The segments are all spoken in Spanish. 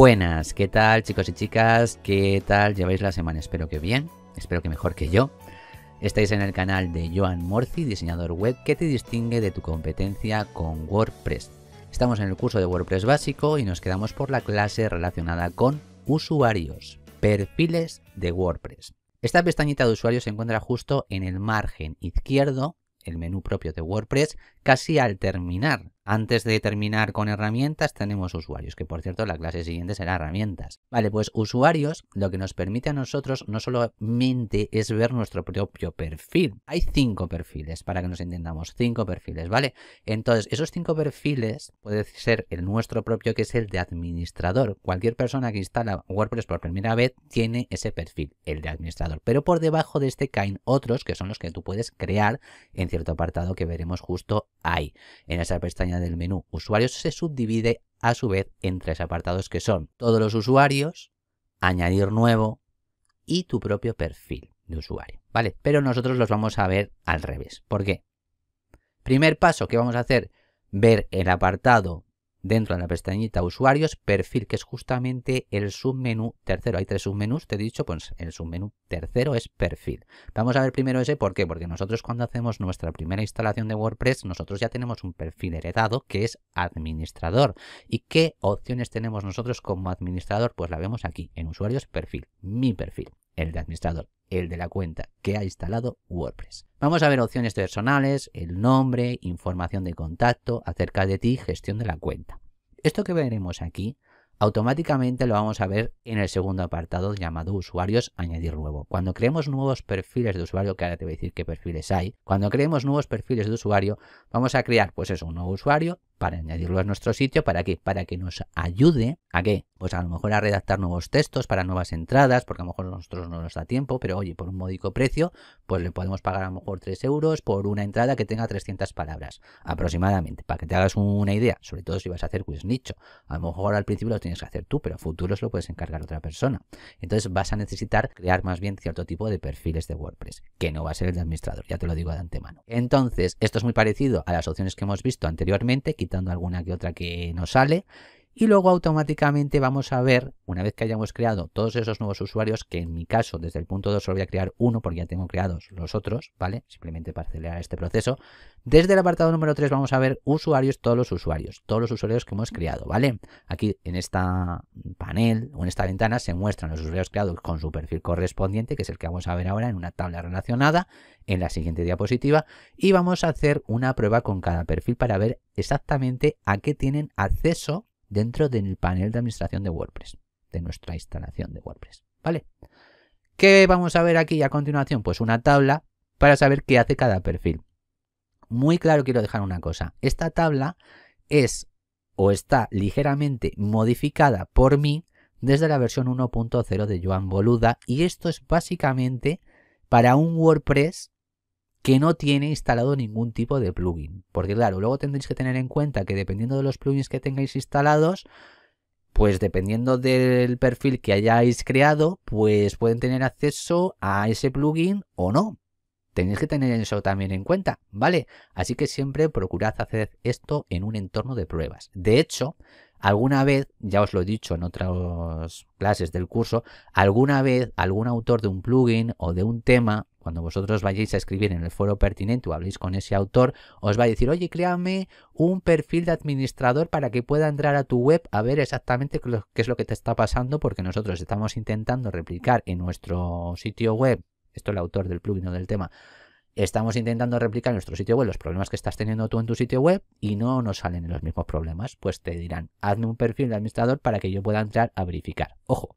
buenas, ¿qué tal chicos y chicas? ¿Qué tal lleváis la semana? Espero que bien, espero que mejor que yo. Estáis en el canal de Joan Morci, diseñador web que te distingue de tu competencia con WordPress. Estamos en el curso de WordPress básico y nos quedamos por la clase relacionada con usuarios, perfiles de WordPress. Esta pestañita de usuarios se encuentra justo en el margen izquierdo, el menú propio de WordPress, casi al terminar antes de terminar con herramientas tenemos usuarios, que por cierto la clase siguiente será herramientas. Vale, pues usuarios lo que nos permite a nosotros no solamente es ver nuestro propio perfil, hay cinco perfiles para que nos entendamos, cinco perfiles, ¿vale? Entonces, esos cinco perfiles puede ser el nuestro propio que es el de administrador. Cualquier persona que instala WordPress por primera vez tiene ese perfil, el de administrador. Pero por debajo de este caen otros que son los que tú puedes crear en cierto apartado que veremos justo ahí, en esa pestaña del menú usuarios se subdivide a su vez en tres apartados que son todos los usuarios, añadir nuevo y tu propio perfil de usuario, ¿vale? Pero nosotros los vamos a ver al revés. ¿Por qué? Primer paso que vamos a hacer, ver el apartado dentro de la pestañita usuarios, perfil, que es justamente el submenú tercero. Hay tres submenús, te he dicho, pues el submenú tercero es perfil. Vamos a ver primero ese, ¿por qué? Porque nosotros cuando hacemos nuestra primera instalación de WordPress, nosotros ya tenemos un perfil heredado que es administrador. ¿Y qué opciones tenemos nosotros como administrador? Pues la vemos aquí, en usuarios, perfil, mi perfil, el de administrador el de la cuenta que ha instalado WordPress. Vamos a ver opciones personales, el nombre, información de contacto, acerca de ti, gestión de la cuenta. Esto que veremos aquí automáticamente lo vamos a ver en el segundo apartado llamado usuarios añadir nuevo. Cuando creemos nuevos perfiles de usuario, que ahora te voy a decir qué perfiles hay, cuando creemos nuevos perfiles de usuario, vamos a crear pues eso, un nuevo usuario para añadirlo a nuestro sitio, ¿para qué? Para que nos ayude a qué? Pues a lo mejor a redactar nuevos textos para nuevas entradas, porque a lo mejor a nosotros no nos da tiempo, pero oye, por un módico precio, pues le podemos pagar a lo mejor 3 euros por una entrada que tenga 300 palabras, aproximadamente, para que te hagas una idea, sobre todo si vas a hacer quiz nicho. A lo mejor al principio lo tienes que hacer tú, pero a futuro lo puedes encargar otra persona. Entonces vas a necesitar crear más bien cierto tipo de perfiles de WordPress, que no va a ser el de administrador, ya te lo digo de antemano. Entonces, esto es muy parecido a las opciones que hemos visto anteriormente, alguna que otra que no sale y luego automáticamente vamos a ver, una vez que hayamos creado todos esos nuevos usuarios, que en mi caso desde el punto 2 solo voy a crear uno porque ya tengo creados los otros, ¿vale? Simplemente para acelerar este proceso. Desde el apartado número 3 vamos a ver usuarios, todos los usuarios, todos los usuarios que hemos creado, ¿vale? Aquí en esta panel o en esta ventana se muestran los usuarios creados con su perfil correspondiente, que es el que vamos a ver ahora en una tabla relacionada, en la siguiente diapositiva, y vamos a hacer una prueba con cada perfil para ver exactamente a qué tienen acceso dentro del panel de administración de WordPress, de nuestra instalación de WordPress. ¿Vale? ¿Qué vamos a ver aquí a continuación? Pues una tabla para saber qué hace cada perfil. Muy claro quiero dejar una cosa. Esta tabla es o está ligeramente modificada por mí desde la versión 1.0 de Joan Boluda y esto es básicamente para un WordPress que no tiene instalado ningún tipo de plugin. Porque claro, luego tendréis que tener en cuenta que dependiendo de los plugins que tengáis instalados, pues dependiendo del perfil que hayáis creado, pues pueden tener acceso a ese plugin o no. Tenéis que tener eso también en cuenta, ¿vale? Así que siempre procurad hacer esto en un entorno de pruebas. De hecho, alguna vez, ya os lo he dicho en otras clases del curso, alguna vez algún autor de un plugin o de un tema cuando vosotros vayáis a escribir en el foro pertinente o habléis con ese autor, os va a decir, oye, créame un perfil de administrador para que pueda entrar a tu web a ver exactamente qué es lo que te está pasando, porque nosotros estamos intentando replicar en nuestro sitio web, esto es el autor del plugin o del tema, estamos intentando replicar en nuestro sitio web los problemas que estás teniendo tú en tu sitio web y no nos salen los mismos problemas, pues te dirán, hazme un perfil de administrador para que yo pueda entrar a verificar. Ojo,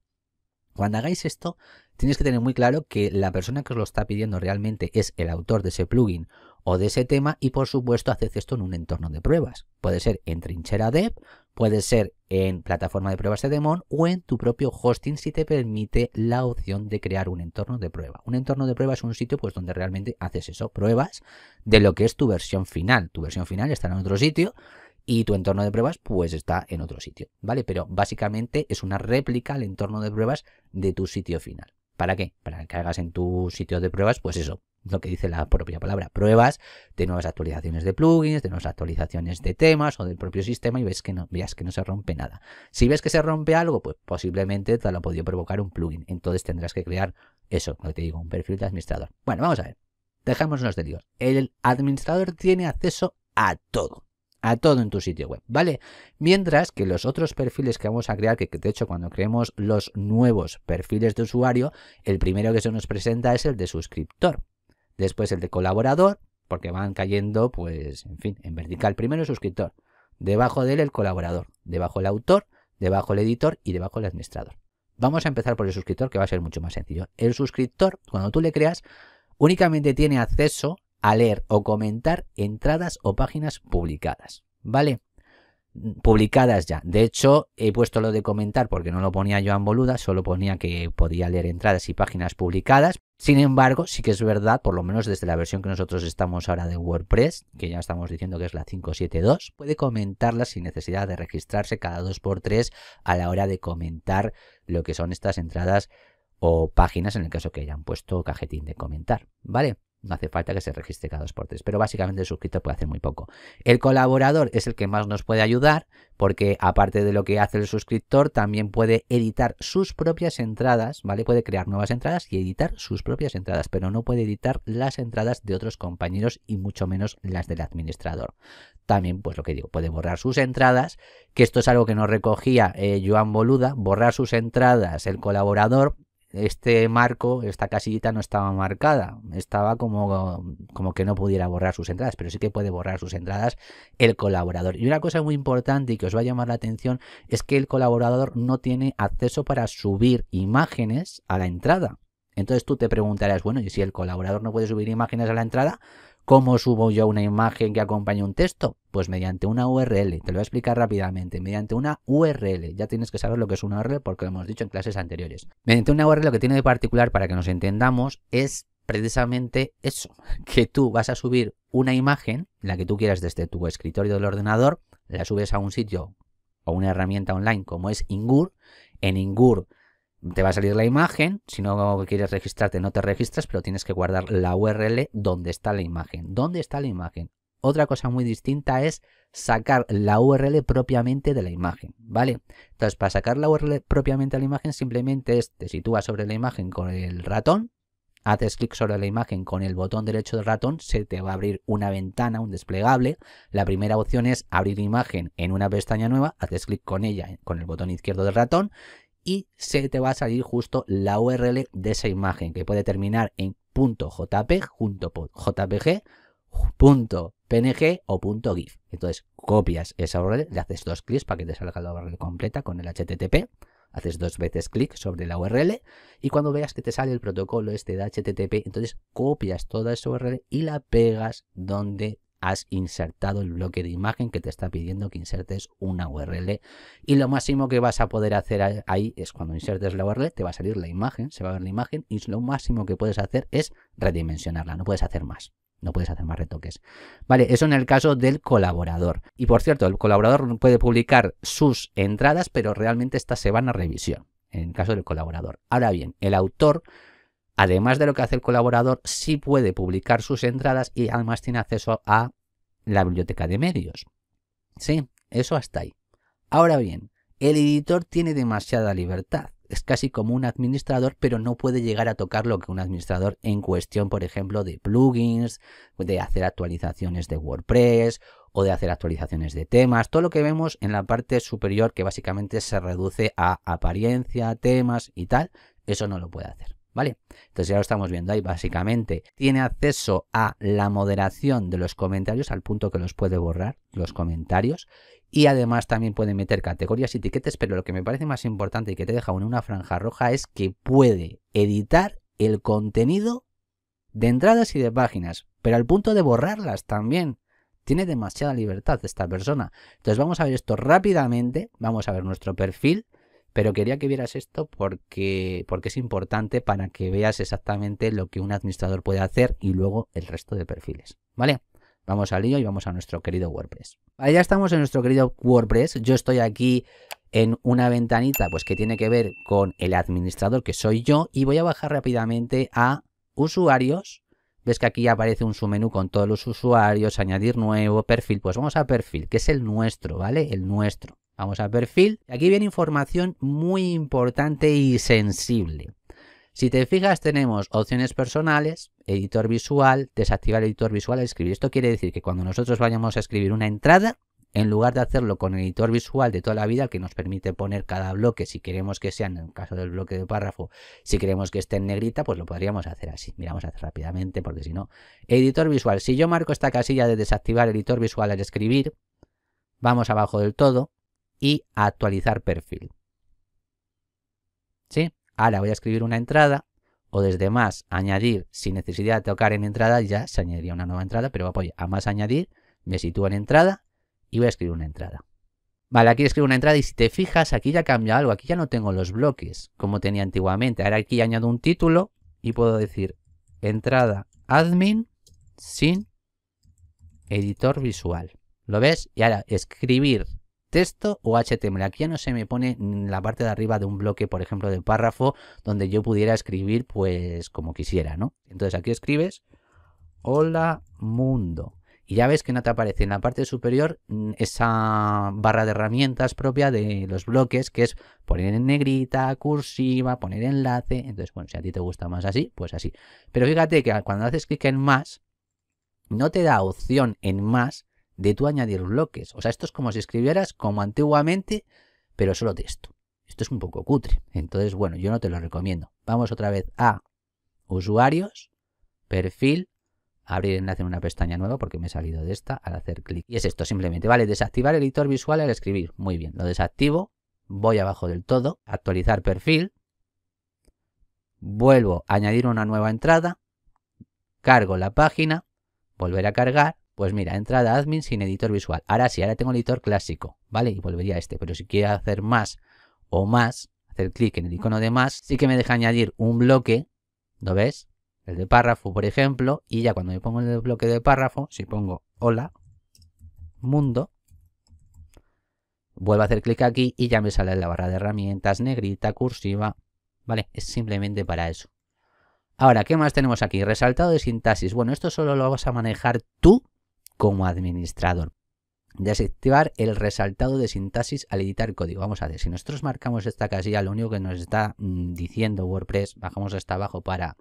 cuando hagáis esto, tienes que tener muy claro que la persona que os lo está pidiendo realmente es el autor de ese plugin o de ese tema y por supuesto haces esto en un entorno de pruebas. Puede ser en trinchera dev, puede ser en plataforma de pruebas de Demon o en tu propio hosting si te permite la opción de crear un entorno de prueba. Un entorno de prueba es un sitio pues donde realmente haces eso, pruebas de lo que es tu versión final. Tu versión final está en otro sitio y tu entorno de pruebas pues está en otro sitio, ¿vale? Pero básicamente es una réplica al entorno de pruebas de tu sitio final. ¿Para qué? Para que hagas en tu sitio de pruebas, pues eso, lo que dice la propia palabra, pruebas de nuevas actualizaciones de plugins, de nuevas actualizaciones de temas o del propio sistema y ves que no, veas que no se rompe nada. Si ves que se rompe algo, pues posiblemente te lo ha podido provocar un plugin. Entonces tendrás que crear eso, lo que te digo, un perfil de administrador. Bueno, vamos a ver. Dejémonos de Dios. El administrador tiene acceso a todo a todo en tu sitio web, ¿vale? Mientras que los otros perfiles que vamos a crear, que de hecho cuando creemos los nuevos perfiles de usuario, el primero que se nos presenta es el de suscriptor, después el de colaborador, porque van cayendo, pues, en fin, en vertical. Primero el suscriptor, debajo de él el colaborador, debajo el autor, debajo el editor y debajo el administrador. Vamos a empezar por el suscriptor, que va a ser mucho más sencillo. El suscriptor, cuando tú le creas, únicamente tiene acceso a leer o comentar entradas o páginas publicadas, ¿vale? Publicadas ya. De hecho, he puesto lo de comentar porque no lo ponía yo en boluda, solo ponía que podía leer entradas y páginas publicadas. Sin embargo, sí que es verdad, por lo menos desde la versión que nosotros estamos ahora de WordPress, que ya estamos diciendo que es la 572, puede comentarla sin necesidad de registrarse cada 2x3 a la hora de comentar lo que son estas entradas o páginas en el caso que hayan puesto cajetín de comentar, ¿vale? no hace falta que se registre cada dos por tres, pero básicamente el suscriptor puede hacer muy poco. El colaborador es el que más nos puede ayudar porque aparte de lo que hace el suscriptor, también puede editar sus propias entradas, ¿vale? Puede crear nuevas entradas y editar sus propias entradas, pero no puede editar las entradas de otros compañeros y mucho menos las del administrador. También, pues lo que digo, puede borrar sus entradas, que esto es algo que nos recogía eh, Joan Boluda, borrar sus entradas, el colaborador, este marco, esta casillita no estaba marcada, estaba como, como que no pudiera borrar sus entradas, pero sí que puede borrar sus entradas el colaborador. Y una cosa muy importante y que os va a llamar la atención es que el colaborador no tiene acceso para subir imágenes a la entrada. Entonces tú te preguntarás, bueno, y si el colaborador no puede subir imágenes a la entrada, ¿Cómo subo yo una imagen que acompañe un texto? Pues mediante una URL. Te lo voy a explicar rápidamente. Mediante una URL. Ya tienes que saber lo que es una URL porque lo hemos dicho en clases anteriores. Mediante una URL lo que tiene de particular para que nos entendamos es precisamente eso. Que tú vas a subir una imagen, la que tú quieras desde tu escritorio del ordenador, la subes a un sitio o una herramienta online como es Ingur. En Ingur te va a salir la imagen, si no quieres registrarte no te registras, pero tienes que guardar la URL donde está la imagen. ¿Dónde está la imagen? Otra cosa muy distinta es sacar la URL propiamente de la imagen, ¿vale? Entonces, para sacar la URL propiamente de la imagen, simplemente te sitúas sobre la imagen con el ratón, haces clic sobre la imagen con el botón derecho del ratón, se te va a abrir una ventana, un desplegable. La primera opción es abrir imagen en una pestaña nueva, haces clic con ella, con el botón izquierdo del ratón, y se te va a salir justo la URL de esa imagen que puede terminar en .jpg, junto .jpg, .png o .gif. Entonces copias esa URL, le haces dos clics para que te salga la URL completa con el HTTP, haces dos veces clic sobre la URL y cuando veas que te sale el protocolo este de HTTP, entonces copias toda esa URL y la pegas donde has insertado el bloque de imagen que te está pidiendo que insertes una URL. Y lo máximo que vas a poder hacer ahí es cuando insertes la URL, te va a salir la imagen, se va a ver la imagen y lo máximo que puedes hacer es redimensionarla, no puedes hacer más. No puedes hacer más retoques. Vale, eso en el caso del colaborador. Y por cierto, el colaborador puede publicar sus entradas, pero realmente estas se van a revisión, en el caso del colaborador. Ahora bien, el autor Además de lo que hace el colaborador, sí puede publicar sus entradas y además tiene acceso a la biblioteca de medios. Sí, eso hasta ahí. Ahora bien, el editor tiene demasiada libertad. Es casi como un administrador, pero no puede llegar a tocar lo que un administrador en cuestión, por ejemplo, de plugins, de hacer actualizaciones de WordPress o de hacer actualizaciones de temas, todo lo que vemos en la parte superior que básicamente se reduce a apariencia, temas y tal, eso no lo puede hacer. ¿Vale? Entonces ya lo estamos viendo ahí, básicamente. Tiene acceso a la moderación de los comentarios al punto que los puede borrar, los comentarios. Y además también puede meter categorías y etiquetes pero lo que me parece más importante y que te deja en una franja roja es que puede editar el contenido de entradas y de páginas, pero al punto de borrarlas también. Tiene demasiada libertad esta persona. Entonces vamos a ver esto rápidamente, vamos a ver nuestro perfil pero quería que vieras esto porque, porque es importante para que veas exactamente lo que un administrador puede hacer y luego el resto de perfiles. ¿Vale? Vamos al lío y vamos a nuestro querido WordPress. Ahí ya estamos en nuestro querido WordPress. Yo estoy aquí en una ventanita pues que tiene que ver con el administrador que soy yo y voy a bajar rápidamente a usuarios ves que aquí aparece un submenú con todos los usuarios, añadir nuevo, perfil, pues vamos a perfil, que es el nuestro, ¿vale? El nuestro. Vamos a perfil. Aquí viene información muy importante y sensible. Si te fijas tenemos opciones personales, editor visual, desactivar editor visual al escribir. Esto quiere decir que cuando nosotros vayamos a escribir una entrada, en lugar de hacerlo con el editor visual de toda la vida, que nos permite poner cada bloque, si queremos que sea, en el caso del bloque de párrafo, si queremos que esté en negrita, pues lo podríamos hacer así. Miramos hacer rápidamente, porque si no. Editor visual. Si yo marco esta casilla de desactivar editor visual al escribir, vamos abajo del todo, y actualizar perfil. ¿Sí? Ahora voy a escribir una entrada o desde más añadir sin necesidad de tocar en entrada ya se añadiría una nueva entrada, pero voy a más añadir, me sitúo en entrada y voy a escribir una entrada. Vale, aquí escribo una entrada y si te fijas, aquí ya cambia algo, aquí ya no tengo los bloques como tenía antiguamente. Ahora aquí añado un título y puedo decir entrada admin sin editor visual. ¿Lo ves? Y ahora escribir texto o HTML. Aquí ya no se me pone la parte de arriba de un bloque, por ejemplo, de párrafo, donde yo pudiera escribir pues como quisiera, ¿no? Entonces aquí escribes, hola mundo. Y ya ves que no te aparece en la parte superior mm, esa barra de herramientas propia de los bloques, que es poner en negrita, cursiva, poner enlace. Entonces, bueno, si a ti te gusta más así, pues así. Pero fíjate que cuando haces clic en más, no te da opción en más de tú añadir bloques. O sea, esto es como si escribieras como antiguamente, pero solo texto. Esto es un poco cutre. Entonces, bueno, yo no te lo recomiendo. Vamos otra vez a usuarios, perfil, abrir enlace en una pestaña nueva porque me he salido de esta al hacer clic. Y es esto simplemente, ¿vale? Desactivar el editor visual al escribir. Muy bien, lo desactivo, voy abajo del todo, actualizar perfil, vuelvo a añadir una nueva entrada, cargo la página, volver a cargar, pues mira, entrada admin sin editor visual. Ahora sí, ahora tengo editor clásico, ¿vale? Y volvería a este. Pero si quiero hacer más o más, hacer clic en el icono de más, sí que me deja añadir un bloque, ¿lo ves? El de párrafo, por ejemplo, y ya cuando me pongo el bloque de párrafo, si pongo hola, mundo, vuelvo a hacer clic aquí y ya me sale la barra de herramientas, negrita, cursiva, ¿vale? Es simplemente para eso. Ahora, ¿qué más tenemos aquí? Resaltado de sintaxis. Bueno, esto solo lo vas a manejar tú como administrador. Desactivar el resaltado de sintaxis al editar código. Vamos a ver, si nosotros marcamos esta casilla, lo único que nos está mm, diciendo WordPress, bajamos hasta abajo para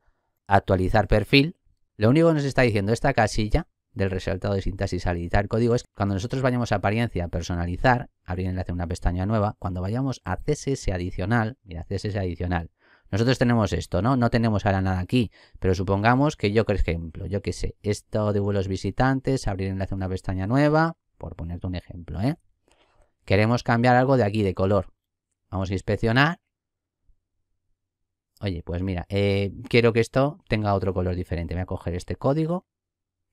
actualizar perfil, lo único que nos está diciendo esta casilla del resaltado de sintaxis al editar código es cuando nosotros vayamos a apariencia, personalizar, abrir enlace una pestaña nueva, cuando vayamos a CSS adicional, mira, CSS adicional, nosotros tenemos esto, ¿no? No tenemos ahora nada aquí, pero supongamos que yo, por ejemplo, yo qué sé, esto de vuelos visitantes, abrir enlace a una pestaña nueva, por ponerte un ejemplo, ¿eh? Queremos cambiar algo de aquí, de color. Vamos a inspeccionar. Oye, pues mira, eh, quiero que esto tenga otro color diferente. Voy a coger este código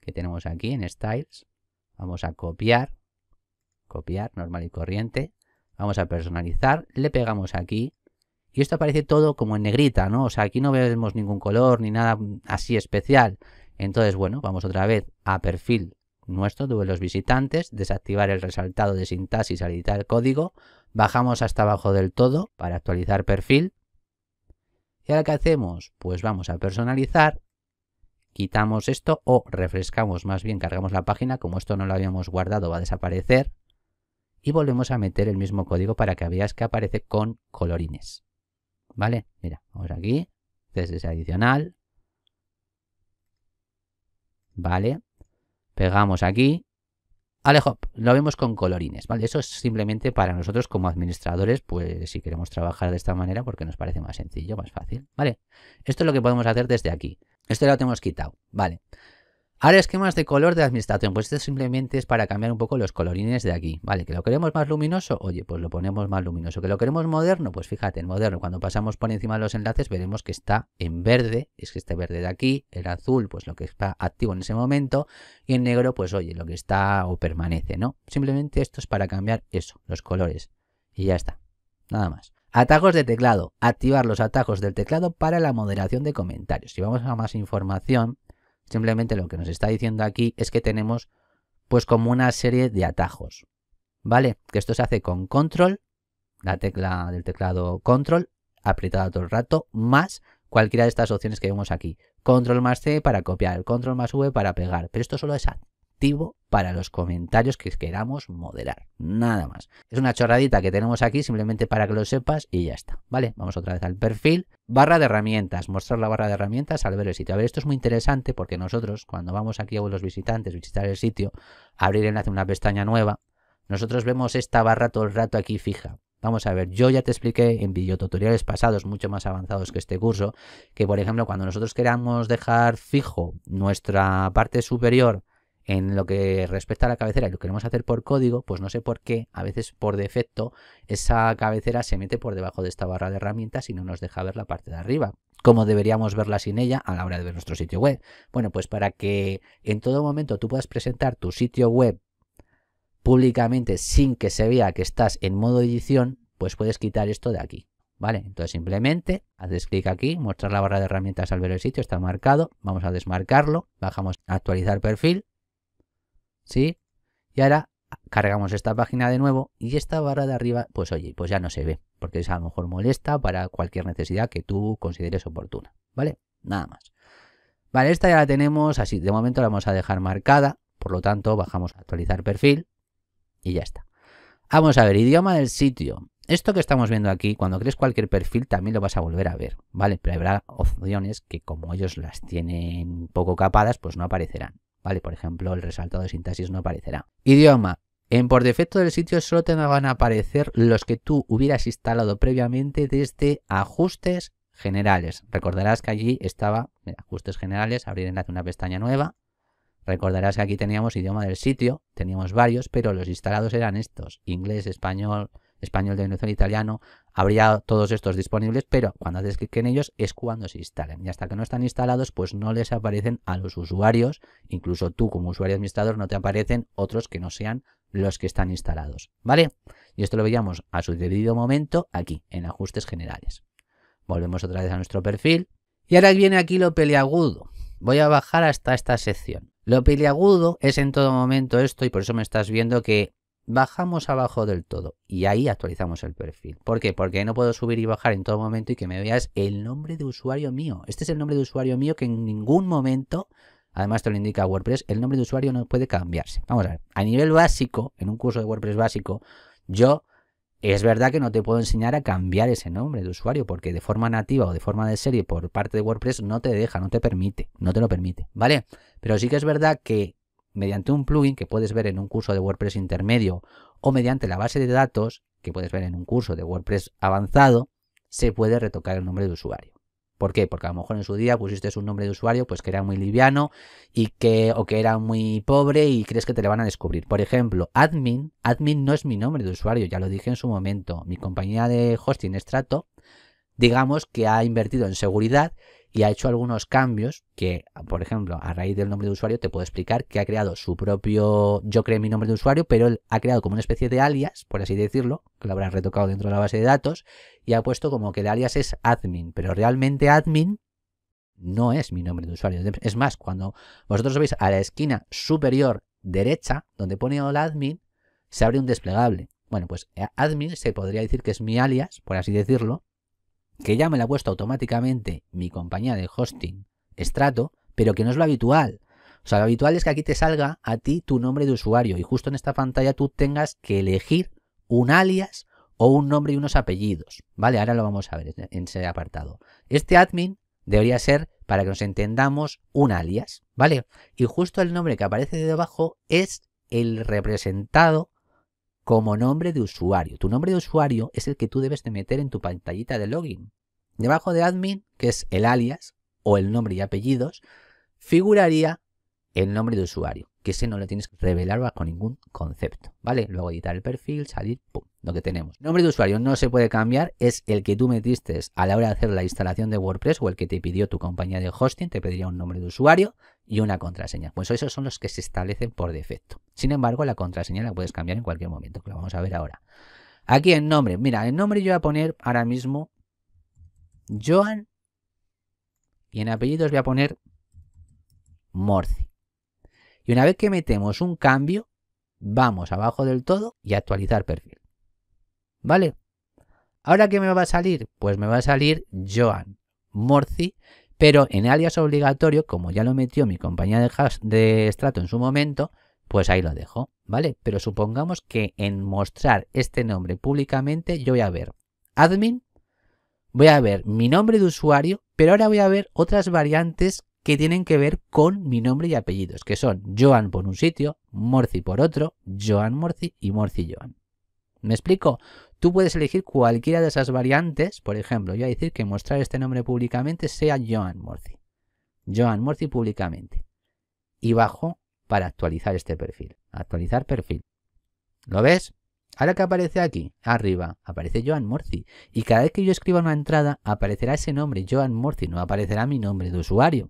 que tenemos aquí en Styles. Vamos a copiar, copiar, normal y corriente. Vamos a personalizar, le pegamos aquí y esto aparece todo como en negrita, ¿no? O sea, aquí no vemos ningún color ni nada así especial. Entonces, bueno, vamos otra vez a perfil nuestro, de los visitantes, desactivar el resaltado de sintaxis al editar el código, bajamos hasta abajo del todo para actualizar perfil. Y ahora qué hacemos, pues vamos a personalizar, quitamos esto o refrescamos, más bien cargamos la página, como esto no lo habíamos guardado va a desaparecer, y volvemos a meter el mismo código para que veas que aparece con colorines. ¿Vale? Mira, vamos aquí. CSS adicional. ¿Vale? Pegamos aquí. alejo, lo vemos con colorines, ¿vale? Eso es simplemente para nosotros como administradores, pues si queremos trabajar de esta manera porque nos parece más sencillo, más fácil, ¿vale? Esto es lo que podemos hacer desde aquí. Esto lo tenemos quitado, ¿vale? vale Ahora esquemas de color de administración. Pues esto simplemente es para cambiar un poco los colorines de aquí. Vale, que lo queremos más luminoso, oye, pues lo ponemos más luminoso. Que lo queremos moderno, pues fíjate, en moderno, cuando pasamos por encima de los enlaces, veremos que está en verde, es que este verde de aquí, el azul, pues lo que está activo en ese momento, y en negro, pues oye, lo que está o permanece, ¿no? Simplemente esto es para cambiar eso, los colores. Y ya está, nada más. Atajos de teclado. Activar los atajos del teclado para la moderación de comentarios. Si vamos a más información, Simplemente lo que nos está diciendo aquí es que tenemos pues como una serie de atajos. ¿Vale? Que esto se hace con control, la tecla del teclado control, apretada todo el rato, más cualquiera de estas opciones que vemos aquí. Control más C para copiar, control más V para pegar. Pero esto solo es para los comentarios que queramos moderar. Nada más. Es una chorradita que tenemos aquí simplemente para que lo sepas y ya está. Vale, vamos otra vez al perfil. Barra de herramientas. Mostrar la barra de herramientas al ver el sitio. A ver, esto es muy interesante porque nosotros cuando vamos aquí a los visitantes, visitar el sitio, abrir enlace una pestaña nueva, nosotros vemos esta barra todo el rato aquí fija. Vamos a ver, yo ya te expliqué en videotutoriales pasados, mucho más avanzados que este curso, que por ejemplo cuando nosotros queramos dejar fijo nuestra parte superior en lo que respecta a la cabecera y lo queremos hacer por código, pues no sé por qué, a veces por defecto, esa cabecera se mete por debajo de esta barra de herramientas y no nos deja ver la parte de arriba, ¿Cómo deberíamos verla sin ella a la hora de ver nuestro sitio web. Bueno, pues para que en todo momento tú puedas presentar tu sitio web públicamente sin que se vea que estás en modo edición, pues puedes quitar esto de aquí. ¿Vale? Entonces simplemente haces clic aquí, mostrar la barra de herramientas al ver el sitio, está marcado, vamos a desmarcarlo, bajamos a actualizar perfil ¿sí? Y ahora cargamos esta página de nuevo y esta barra de arriba, pues oye, pues ya no se ve, porque es a lo mejor molesta para cualquier necesidad que tú consideres oportuna, ¿vale? Nada más. Vale, esta ya la tenemos así, de momento la vamos a dejar marcada, por lo tanto bajamos a actualizar perfil y ya está. Vamos a ver, idioma del sitio. Esto que estamos viendo aquí, cuando crees cualquier perfil también lo vas a volver a ver, ¿vale? Pero habrá opciones que como ellos las tienen poco capadas, pues no aparecerán. ¿vale? Por ejemplo, el resaltado de sintaxis no aparecerá. Idioma. En por defecto del sitio solo te van a aparecer los que tú hubieras instalado previamente desde ajustes generales. Recordarás que allí estaba ajustes generales, abrir enlace una pestaña nueva. Recordarás que aquí teníamos idioma del sitio, teníamos varios, pero los instalados eran estos, inglés, español, español, de Venezuela, italiano, habría todos estos disponibles, pero cuando haces clic en ellos es cuando se instalan. Y hasta que no están instalados, pues no les aparecen a los usuarios, incluso tú como usuario administrador no te aparecen otros que no sean los que están instalados, ¿vale? Y esto lo veíamos a su debido momento aquí, en ajustes generales. Volvemos otra vez a nuestro perfil. Y ahora viene aquí lo peliagudo. Voy a bajar hasta esta sección. Lo peliagudo es en todo momento esto y por eso me estás viendo que bajamos abajo del todo y ahí actualizamos el perfil. ¿Por qué? Porque no puedo subir y bajar en todo momento y que me veas el nombre de usuario mío. Este es el nombre de usuario mío que en ningún momento, además te lo indica WordPress, el nombre de usuario no puede cambiarse. Vamos a ver, a nivel básico, en un curso de WordPress básico, yo es verdad que no te puedo enseñar a cambiar ese nombre de usuario porque de forma nativa o de forma de serie por parte de WordPress no te deja, no te permite, no te lo permite, ¿vale? Pero sí que es verdad que mediante un plugin que puedes ver en un curso de WordPress intermedio o mediante la base de datos que puedes ver en un curso de WordPress avanzado, se puede retocar el nombre de usuario. ¿Por qué? Porque a lo mejor en su día pusiste un nombre de usuario pues que era muy liviano y que o que era muy pobre y crees que te le van a descubrir. Por ejemplo, admin, admin no es mi nombre de usuario, ya lo dije en su momento. Mi compañía de hosting Strato, digamos que ha invertido en seguridad y ha hecho algunos cambios que, por ejemplo, a raíz del nombre de usuario te puedo explicar que ha creado su propio, yo creé mi nombre de usuario, pero él ha creado como una especie de alias, por así decirlo, que lo habrán retocado dentro de la base de datos, y ha puesto como que el alias es admin, pero realmente admin no es mi nombre de usuario. Es más, cuando vosotros veis a la esquina superior derecha, donde pone admin, se abre un desplegable. Bueno, pues eh, admin se podría decir que es mi alias, por así decirlo, que ya me la ha puesto automáticamente mi compañía de hosting Strato, pero que no es lo habitual. O sea, lo habitual es que aquí te salga a ti tu nombre de usuario y justo en esta pantalla tú tengas que elegir un alias o un nombre y unos apellidos. Vale, ahora lo vamos a ver en ese apartado. Este admin debería ser, para que nos entendamos, un alias. Vale, y justo el nombre que aparece de debajo es el representado como nombre de usuario. Tu nombre de usuario es el que tú debes de meter en tu pantallita de login. Debajo de admin, que es el alias o el nombre y apellidos, figuraría el nombre de usuario ese no lo tienes que revelar bajo ningún concepto, ¿vale? Luego editar el perfil, salir, pum, lo que tenemos. Nombre de usuario no se puede cambiar, es el que tú metiste a la hora de hacer la instalación de WordPress o el que te pidió tu compañía de hosting, te pediría un nombre de usuario y una contraseña. Pues esos son los que se establecen por defecto. Sin embargo, la contraseña la puedes cambiar en cualquier momento, que lo vamos a ver ahora. Aquí en nombre, mira, el nombre yo voy a poner ahora mismo Joan y en apellidos voy a poner Morci. Y una vez que metemos un cambio, vamos abajo del todo y actualizar perfil. ¿Vale? ¿Ahora qué me va a salir? Pues me va a salir Joan Morci, pero en alias obligatorio, como ya lo metió mi compañía de, de estrato en su momento, pues ahí lo dejo, ¿vale? Pero supongamos que en mostrar este nombre públicamente yo voy a ver admin, voy a ver mi nombre de usuario, pero ahora voy a ver otras variantes que tienen que ver con mi nombre y apellidos, que son Joan por un sitio, Morci por otro, Joan Morci y Morci Joan. ¿Me explico? Tú puedes elegir cualquiera de esas variantes, por ejemplo, yo voy a decir que mostrar este nombre públicamente sea Joan Morci. Joan Morci públicamente. Y bajo para actualizar este perfil. Actualizar perfil. ¿Lo ves? Ahora que aparece aquí, arriba, aparece Joan Morci. Y cada vez que yo escriba una entrada, aparecerá ese nombre, Joan Morci, no aparecerá mi nombre de usuario.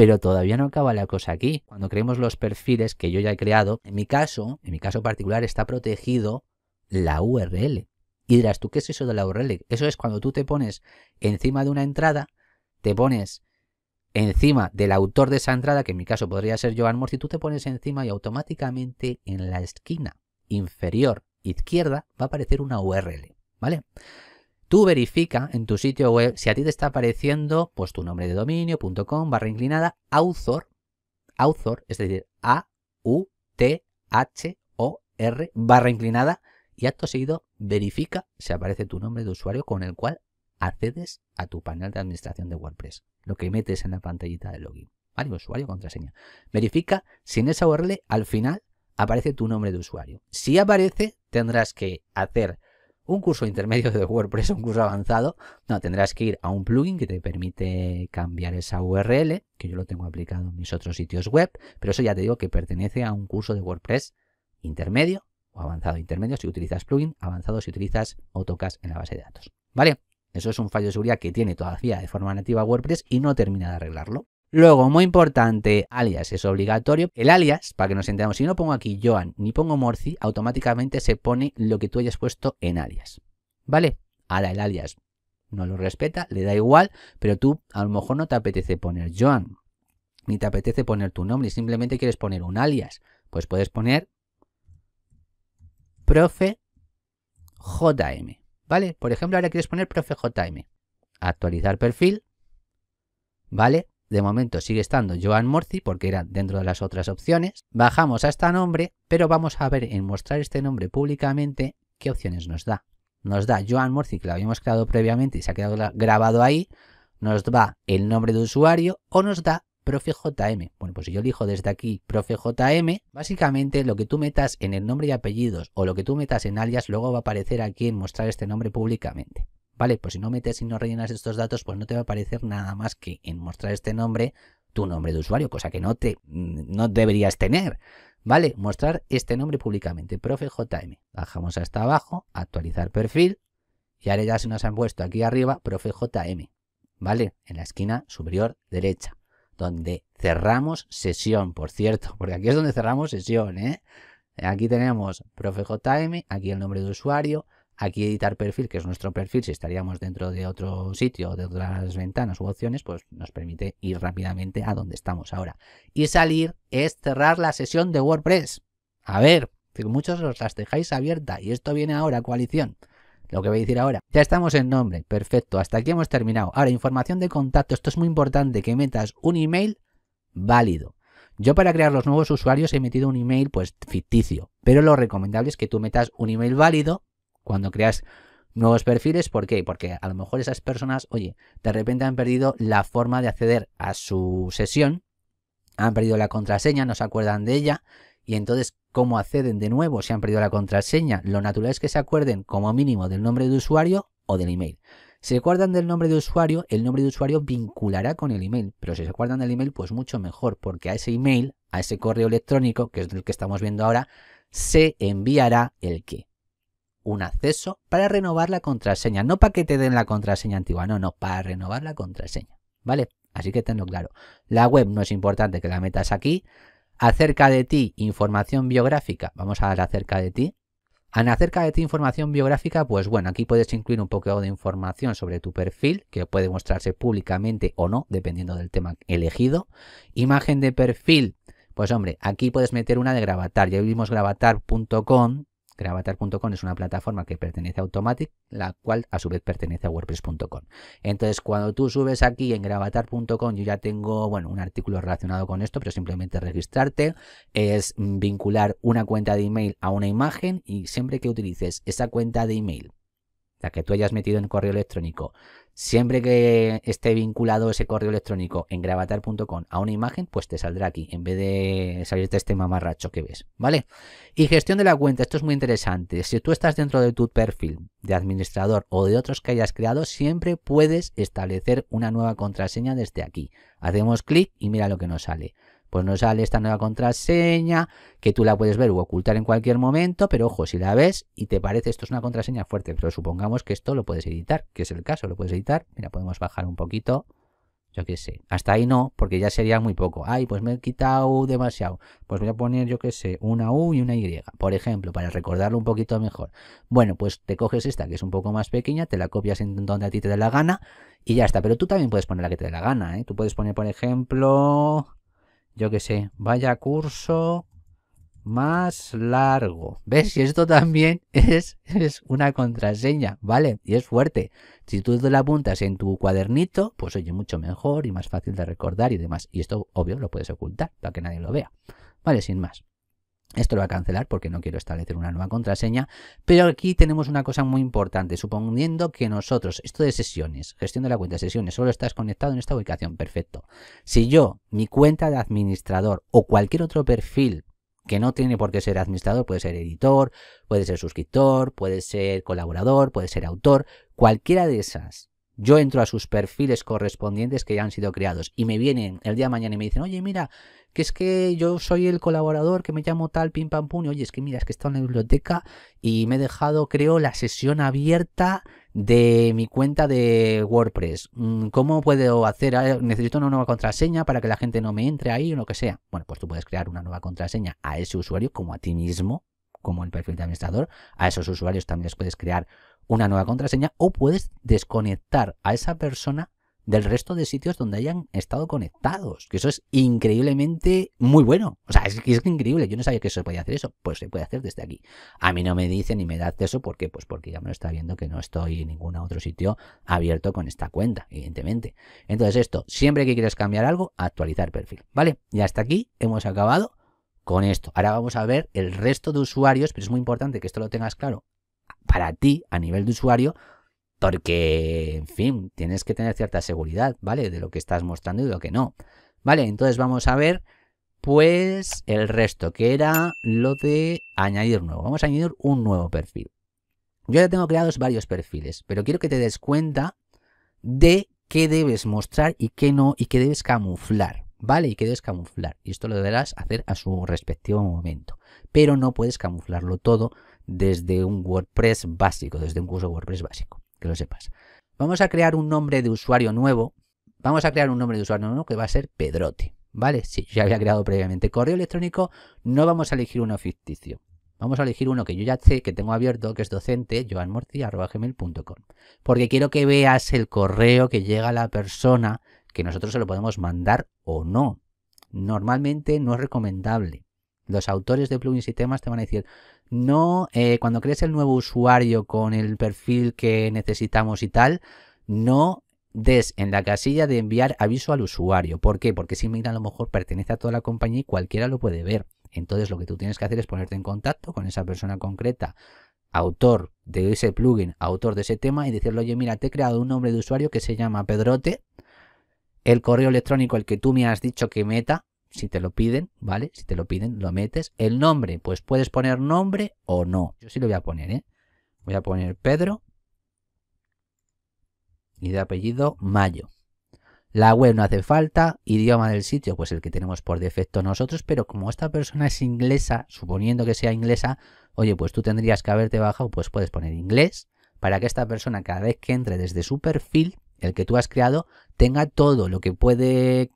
Pero todavía no acaba la cosa aquí. Cuando creemos los perfiles que yo ya he creado, en mi caso, en mi caso particular, está protegido la URL. Y dirás, ¿tú qué es eso de la URL? Eso es cuando tú te pones encima de una entrada, te pones encima del autor de esa entrada, que en mi caso podría ser Joan Morsi, tú te pones encima y automáticamente en la esquina inferior izquierda va a aparecer una URL, ¿vale? Tú verifica en tu sitio web si a ti te está apareciendo pues tu nombre de dominio.com barra inclinada author, author, es decir, A U T H O R barra inclinada y acto seguido verifica si aparece tu nombre de usuario con el cual accedes a tu panel de administración de WordPress, lo que metes en la pantallita de login, ¿vale? Usuario, contraseña. Verifica si en esa URL al final aparece tu nombre de usuario. Si aparece, tendrás que hacer un curso intermedio de WordPress, o un curso avanzado, no, tendrás que ir a un plugin que te permite cambiar esa URL, que yo lo tengo aplicado en mis otros sitios web, pero eso ya te digo que pertenece a un curso de WordPress intermedio o avanzado intermedio si utilizas plugin, avanzado si utilizas o en la base de datos. ¿Vale? Eso es un fallo de seguridad que tiene todavía de forma nativa WordPress y no termina de arreglarlo. Luego, muy importante, alias es obligatorio. El alias, para que nos entendamos, si no pongo aquí Joan ni pongo Morci, automáticamente se pone lo que tú hayas puesto en alias. ¿Vale? Ahora el alias no lo respeta, le da igual, pero tú a lo mejor no te apetece poner Joan, ni te apetece poner tu nombre, simplemente quieres poner un alias. Pues puedes poner profe JM, ¿vale? Por ejemplo, ahora quieres poner profe JM. Actualizar perfil, ¿vale? de momento sigue estando Joan Morci porque era dentro de las otras opciones. Bajamos a este nombre, pero vamos a ver en mostrar este nombre públicamente qué opciones nos da. Nos da Joan Morci, que lo habíamos creado previamente y se ha quedado grabado ahí. Nos da el nombre de usuario o nos da JM. Bueno, pues si yo elijo desde aquí JM, básicamente lo que tú metas en el nombre y apellidos o lo que tú metas en alias luego va a aparecer aquí en mostrar este nombre públicamente. Vale, pues si no metes y no rellenas estos datos, pues no te va a aparecer nada más que en mostrar este nombre tu nombre de usuario, cosa que no, te, mm, no deberías tener. Vale, mostrar este nombre públicamente, profe JM. Bajamos hasta abajo, actualizar perfil, y ahora ya se nos han puesto aquí arriba, profe JM. Vale, en la esquina superior derecha, donde cerramos sesión, por cierto, porque aquí es donde cerramos sesión, ¿eh? Aquí tenemos profe JM, aquí el nombre de usuario, Aquí editar perfil, que es nuestro perfil, si estaríamos dentro de otro sitio, de otras ventanas u opciones, pues nos permite ir rápidamente a donde estamos ahora. Y salir es cerrar la sesión de WordPress. A ver, muchos os las dejáis abierta y esto viene ahora, coalición lo que voy a decir ahora. Ya estamos en nombre, perfecto, hasta aquí hemos terminado. Ahora, información de contacto, esto es muy importante, que metas un email válido. Yo para crear los nuevos usuarios he metido un email pues ficticio, pero lo recomendable es que tú metas un email válido cuando creas nuevos perfiles. ¿Por qué? Porque a lo mejor esas personas, oye, de repente han perdido la forma de acceder a su sesión, han perdido la contraseña, no se acuerdan de ella, y entonces, ¿cómo acceden de nuevo si han perdido la contraseña? Lo natural es que se acuerden como mínimo del nombre de usuario o del email. Si se acuerdan del nombre de usuario, el nombre de usuario vinculará con el email, pero si se acuerdan del email, pues mucho mejor, porque a ese email, a ese correo electrónico, que es el que estamos viendo ahora, se enviará el qué un acceso para renovar la contraseña. No para que te den la contraseña antigua, no, no, para renovar la contraseña. ¿Vale? Así que tenlo claro. La web no es importante que la metas aquí. Acerca de ti, información biográfica. Vamos a dar acerca de ti. En acerca de ti, información biográfica, pues bueno, aquí puedes incluir un poco de información sobre tu perfil, que puede mostrarse públicamente o no, dependiendo del tema elegido. Imagen de perfil, pues hombre, aquí puedes meter una de Gravatar. Ya vimos gravatar.com, Gravatar.com es una plataforma que pertenece a Automatic, la cual a su vez pertenece a WordPress.com. Entonces, cuando tú subes aquí en gravatar.com, yo ya tengo, bueno, un artículo relacionado con esto, pero simplemente registrarte, es vincular una cuenta de email a una imagen y siempre que utilices esa cuenta de email, la que tú hayas metido en correo electrónico, Siempre que esté vinculado ese correo electrónico en gravatar.com a una imagen, pues te saldrá aquí, en vez de salirte este mamarracho que ves, ¿vale? Y gestión de la cuenta, esto es muy interesante. Si tú estás dentro de tu perfil de administrador o de otros que hayas creado, siempre puedes establecer una nueva contraseña desde aquí. Hacemos clic y mira lo que nos sale pues nos sale esta nueva contraseña que tú la puedes ver u ocultar en cualquier momento, pero ojo, si la ves y te parece esto es una contraseña fuerte, pero supongamos que esto lo puedes editar, que es el caso, lo puedes editar, mira, podemos bajar un poquito, yo qué sé, hasta ahí no, porque ya sería muy poco, ay, pues me he quitado demasiado, pues voy a poner, yo qué sé, una U y una Y, por ejemplo, para recordarlo un poquito mejor. Bueno, pues te coges esta que es un poco más pequeña, te la copias en donde a ti te dé la gana y ya está, pero tú también puedes poner la que te dé la gana, ¿eh? tú puedes poner, por ejemplo yo qué sé, vaya curso más largo. ¿Ves? Y esto también es, es una contraseña, ¿vale? Y es fuerte. Si tú te la apuntas en tu cuadernito, pues oye, mucho mejor y más fácil de recordar y demás. Y esto, obvio, lo puedes ocultar para que nadie lo vea. Vale, sin más. Esto lo voy a cancelar porque no quiero establecer una nueva contraseña. Pero aquí tenemos una cosa muy importante. Suponiendo que nosotros, esto de sesiones, gestión de la cuenta de sesiones, solo estás conectado en esta ubicación. Perfecto. Si yo, mi cuenta de administrador o cualquier otro perfil que no tiene por qué ser administrador, puede ser editor, puede ser suscriptor, puede ser colaborador, puede ser autor, cualquiera de esas. Yo entro a sus perfiles correspondientes que ya han sido creados y me vienen el día de mañana y me dicen, oye, mira, que es que yo soy el colaborador, que me llamo tal, pim pam pum, y oye, es que mira, es que está en la biblioteca y me he dejado, creo, la sesión abierta de mi cuenta de WordPress. Mm, ¿Cómo puedo hacer? Ah, necesito una nueva contraseña para que la gente no me entre ahí o lo que sea. Bueno, pues tú puedes crear una nueva contraseña a ese usuario como a ti mismo, como el perfil de administrador. A esos usuarios también les puedes crear una nueva contraseña o puedes desconectar a esa persona del resto de sitios donde hayan estado conectados. Que eso es increíblemente muy bueno. O sea, es, es increíble. Yo no sabía que se podía hacer eso. Pues se puede hacer desde aquí. A mí no me dicen ni me da acceso. ¿Por qué? Pues porque ya me lo está viendo que no estoy en ningún otro sitio abierto con esta cuenta, evidentemente. Entonces esto, siempre que quieras cambiar algo, actualizar perfil. ¿Vale? Y hasta aquí hemos acabado con esto. Ahora vamos a ver el resto de usuarios, pero es muy importante que esto lo tengas claro para ti a nivel de usuario porque, en fin, tienes que tener cierta seguridad, ¿vale? De lo que estás mostrando y de lo que no. Vale, entonces vamos a ver, pues, el resto, que era lo de añadir nuevo. Vamos a añadir un nuevo perfil. Yo ya tengo creados varios perfiles, pero quiero que te des cuenta de qué debes mostrar y qué no, y qué debes camuflar, ¿vale? Y qué debes camuflar. Y esto lo deberás hacer a su respectivo momento. Pero no puedes camuflarlo todo desde un WordPress básico, desde un curso WordPress básico que lo sepas. Vamos a crear un nombre de usuario nuevo. Vamos a crear un nombre de usuario nuevo que va a ser Pedrote. ¿Vale? Si sí, ya había creado previamente correo electrónico, no vamos a elegir uno ficticio. Vamos a elegir uno que yo ya sé que tengo abierto, que es docente, joanmorti.gmail.com. Porque quiero que veas el correo que llega a la persona, que nosotros se lo podemos mandar o no. Normalmente no es recomendable. Los autores de plugins y temas te van a decir, no, eh, cuando crees el nuevo usuario con el perfil que necesitamos y tal, no des en la casilla de enviar aviso al usuario. ¿Por qué? Porque si mira a lo mejor pertenece a toda la compañía y cualquiera lo puede ver. Entonces lo que tú tienes que hacer es ponerte en contacto con esa persona concreta, autor de ese plugin, autor de ese tema, y decirle, oye, mira, te he creado un nombre de usuario que se llama Pedrote, el correo electrónico el que tú me has dicho que meta, si te lo piden, ¿vale? Si te lo piden, lo metes. El nombre, pues puedes poner nombre o no. Yo sí lo voy a poner, ¿eh? Voy a poner Pedro y de apellido Mayo. La web no hace falta, idioma del sitio, pues el que tenemos por defecto nosotros, pero como esta persona es inglesa, suponiendo que sea inglesa, oye, pues tú tendrías que haberte bajado, pues puedes poner inglés, para que esta persona cada vez que entre desde su perfil, el que tú has creado, tenga todo lo que puede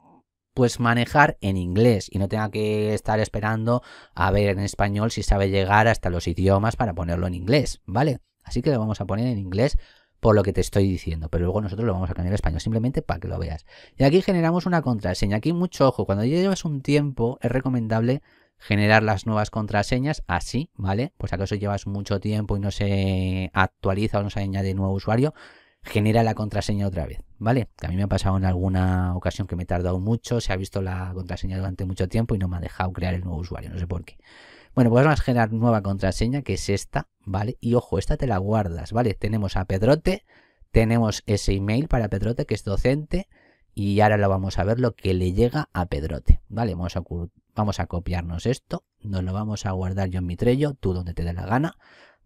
pues manejar en inglés y no tenga que estar esperando a ver en español si sabe llegar hasta los idiomas para ponerlo en inglés, ¿vale? Así que lo vamos a poner en inglés por lo que te estoy diciendo, pero luego nosotros lo vamos a cambiar en español simplemente para que lo veas. Y aquí generamos una contraseña, aquí mucho ojo, cuando ya llevas un tiempo es recomendable generar las nuevas contraseñas así, ¿vale? Pues acaso llevas mucho tiempo y no se actualiza o no se añade nuevo usuario, genera la contraseña otra vez, ¿vale? Que a mí me ha pasado en alguna ocasión que me he tardado mucho, se ha visto la contraseña durante mucho tiempo y no me ha dejado crear el nuevo usuario, no sé por qué. Bueno, pues vamos a generar nueva contraseña, que es esta, ¿vale? Y ojo, esta te la guardas, ¿vale? Tenemos a Pedrote, tenemos ese email para Pedrote, que es docente, y ahora lo vamos a ver lo que le llega a Pedrote, ¿vale? Vamos a, vamos a copiarnos esto, nos lo vamos a guardar yo en mi tú donde te dé la gana,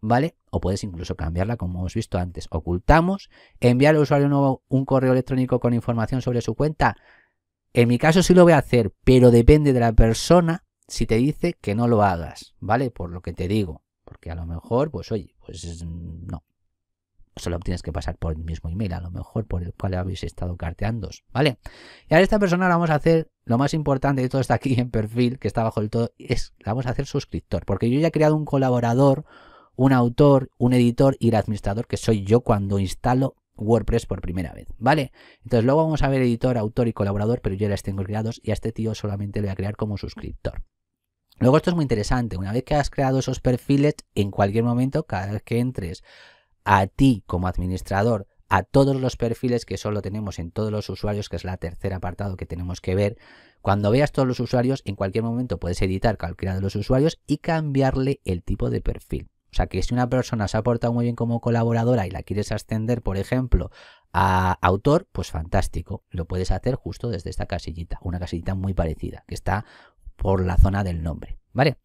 ¿vale? O puedes incluso cambiarla como hemos visto antes. Ocultamos, enviar al usuario nuevo un correo electrónico con información sobre su cuenta. En mi caso sí lo voy a hacer, pero depende de la persona si te dice que no lo hagas, ¿vale? Por lo que te digo. Porque a lo mejor, pues oye, pues no. Solo tienes que pasar por el mismo email, a lo mejor por el cual habéis estado carteando, ¿vale? Y ahora esta persona la vamos a hacer, lo más importante de todo está aquí en perfil, que está bajo el todo, es, la vamos a hacer suscriptor. Porque yo ya he creado un colaborador un autor, un editor y el administrador, que soy yo cuando instalo WordPress por primera vez, ¿vale? Entonces luego vamos a ver editor, autor y colaborador, pero yo les tengo creados y a este tío solamente lo voy a crear como suscriptor. Luego esto es muy interesante, una vez que has creado esos perfiles, en cualquier momento, cada vez que entres a ti como administrador, a todos los perfiles que solo tenemos en todos los usuarios, que es la tercer apartado que tenemos que ver, cuando veas todos los usuarios, en cualquier momento puedes editar cualquiera de los usuarios y cambiarle el tipo de perfil sea que si una persona se ha portado muy bien como colaboradora y la quieres ascender, por ejemplo, a autor, pues fantástico. Lo puedes hacer justo desde esta casillita, una casillita muy parecida, que está por la zona del nombre. ¿Vale?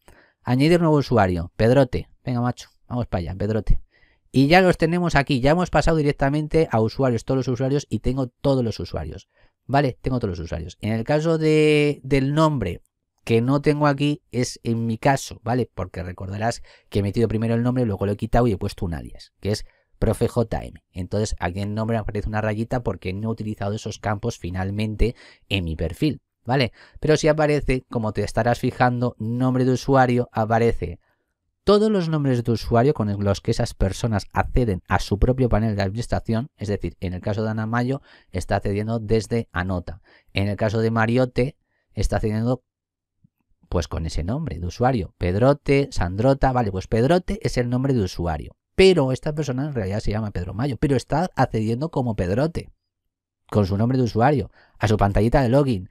Añadir nuevo usuario, Pedrote. Venga, macho, vamos para allá, Pedrote. Y ya los tenemos aquí, ya hemos pasado directamente a usuarios, todos los usuarios, y tengo todos los usuarios. ¿Vale? Tengo todos los usuarios. En el caso de, del nombre, que no tengo aquí es en mi caso, ¿vale? Porque recordarás que he metido primero el nombre, luego lo he quitado y he puesto un alias, que es profe JM. Entonces aquí en nombre aparece una rayita porque no he utilizado esos campos finalmente en mi perfil, ¿vale? Pero si aparece, como te estarás fijando, nombre de usuario aparece todos los nombres de usuario con los que esas personas acceden a su propio panel de administración, es decir, en el caso de Ana Mayo está accediendo desde Anota, en el caso de Mariote está accediendo pues con ese nombre de usuario. Pedrote, Sandrota, vale, pues Pedrote es el nombre de usuario. Pero esta persona en realidad se llama Pedro Mayo, pero está accediendo como Pedrote, con su nombre de usuario, a su pantallita de login.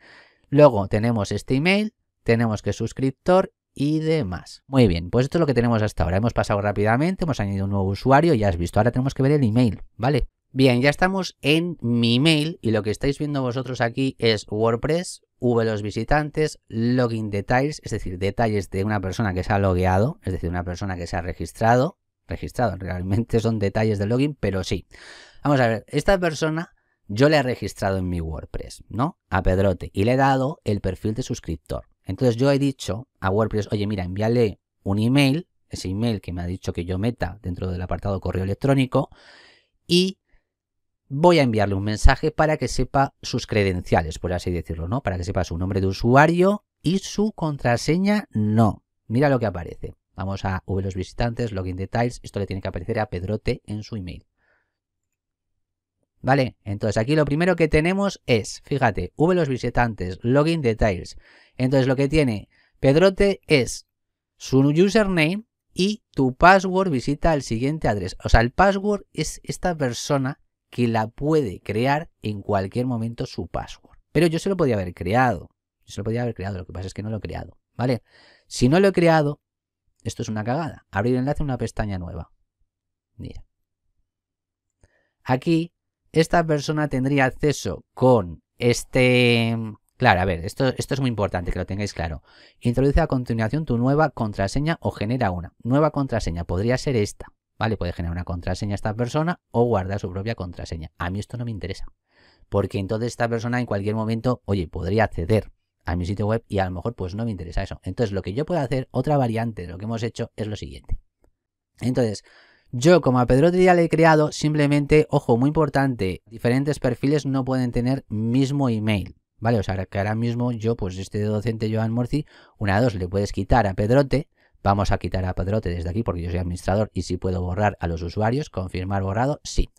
Luego tenemos este email, tenemos que suscriptor y demás. Muy bien, pues esto es lo que tenemos hasta ahora. Hemos pasado rápidamente, hemos añadido un nuevo usuario, ya has visto, ahora tenemos que ver el email, ¿vale? Bien, ya estamos en mi email y lo que estáis viendo vosotros aquí es WordPress, V los visitantes, login details, es decir, detalles de una persona que se ha logueado, es decir, una persona que se ha registrado, registrado, realmente son detalles de login, pero sí. Vamos a ver, esta persona yo le he registrado en mi WordPress, ¿no? A Pedrote y le he dado el perfil de suscriptor. Entonces yo he dicho a WordPress, oye, mira, envíale un email, ese email que me ha dicho que yo meta dentro del apartado correo electrónico y voy a enviarle un mensaje para que sepa sus credenciales, por así decirlo, ¿no? Para que sepa su nombre de usuario y su contraseña no. Mira lo que aparece. Vamos a V los visitantes, login details. Esto le tiene que aparecer a Pedrote en su email. ¿Vale? Entonces aquí lo primero que tenemos es, fíjate, V los visitantes, login details. Entonces lo que tiene Pedrote es su username y tu password visita el siguiente adres. O sea, el password es esta persona que la puede crear en cualquier momento su password. Pero yo se lo podía haber creado. Yo se lo podía haber creado, lo que pasa es que no lo he creado. ¿Vale? Si no lo he creado, esto es una cagada. Abrir enlace en una pestaña nueva. Mira. Aquí, esta persona tendría acceso con este... Claro, a ver, esto, esto es muy importante que lo tengáis claro. Introduce a continuación tu nueva contraseña o genera una. Nueva contraseña podría ser esta. ¿Vale? Puede generar una contraseña a esta persona o guardar su propia contraseña. A mí esto no me interesa. Porque entonces esta persona en cualquier momento, oye, podría acceder a mi sitio web y a lo mejor pues no me interesa eso. Entonces lo que yo puedo hacer, otra variante de lo que hemos hecho es lo siguiente. Entonces, yo como a Pedrote ya le he creado, simplemente, ojo, muy importante, diferentes perfiles no pueden tener mismo email. ¿Vale? O sea, que ahora mismo yo, pues este docente Joan Morci, una dos, le puedes quitar a Pedrote Vamos a quitar a Pedrote desde aquí porque yo soy administrador y si puedo borrar a los usuarios, confirmar borrado, sí.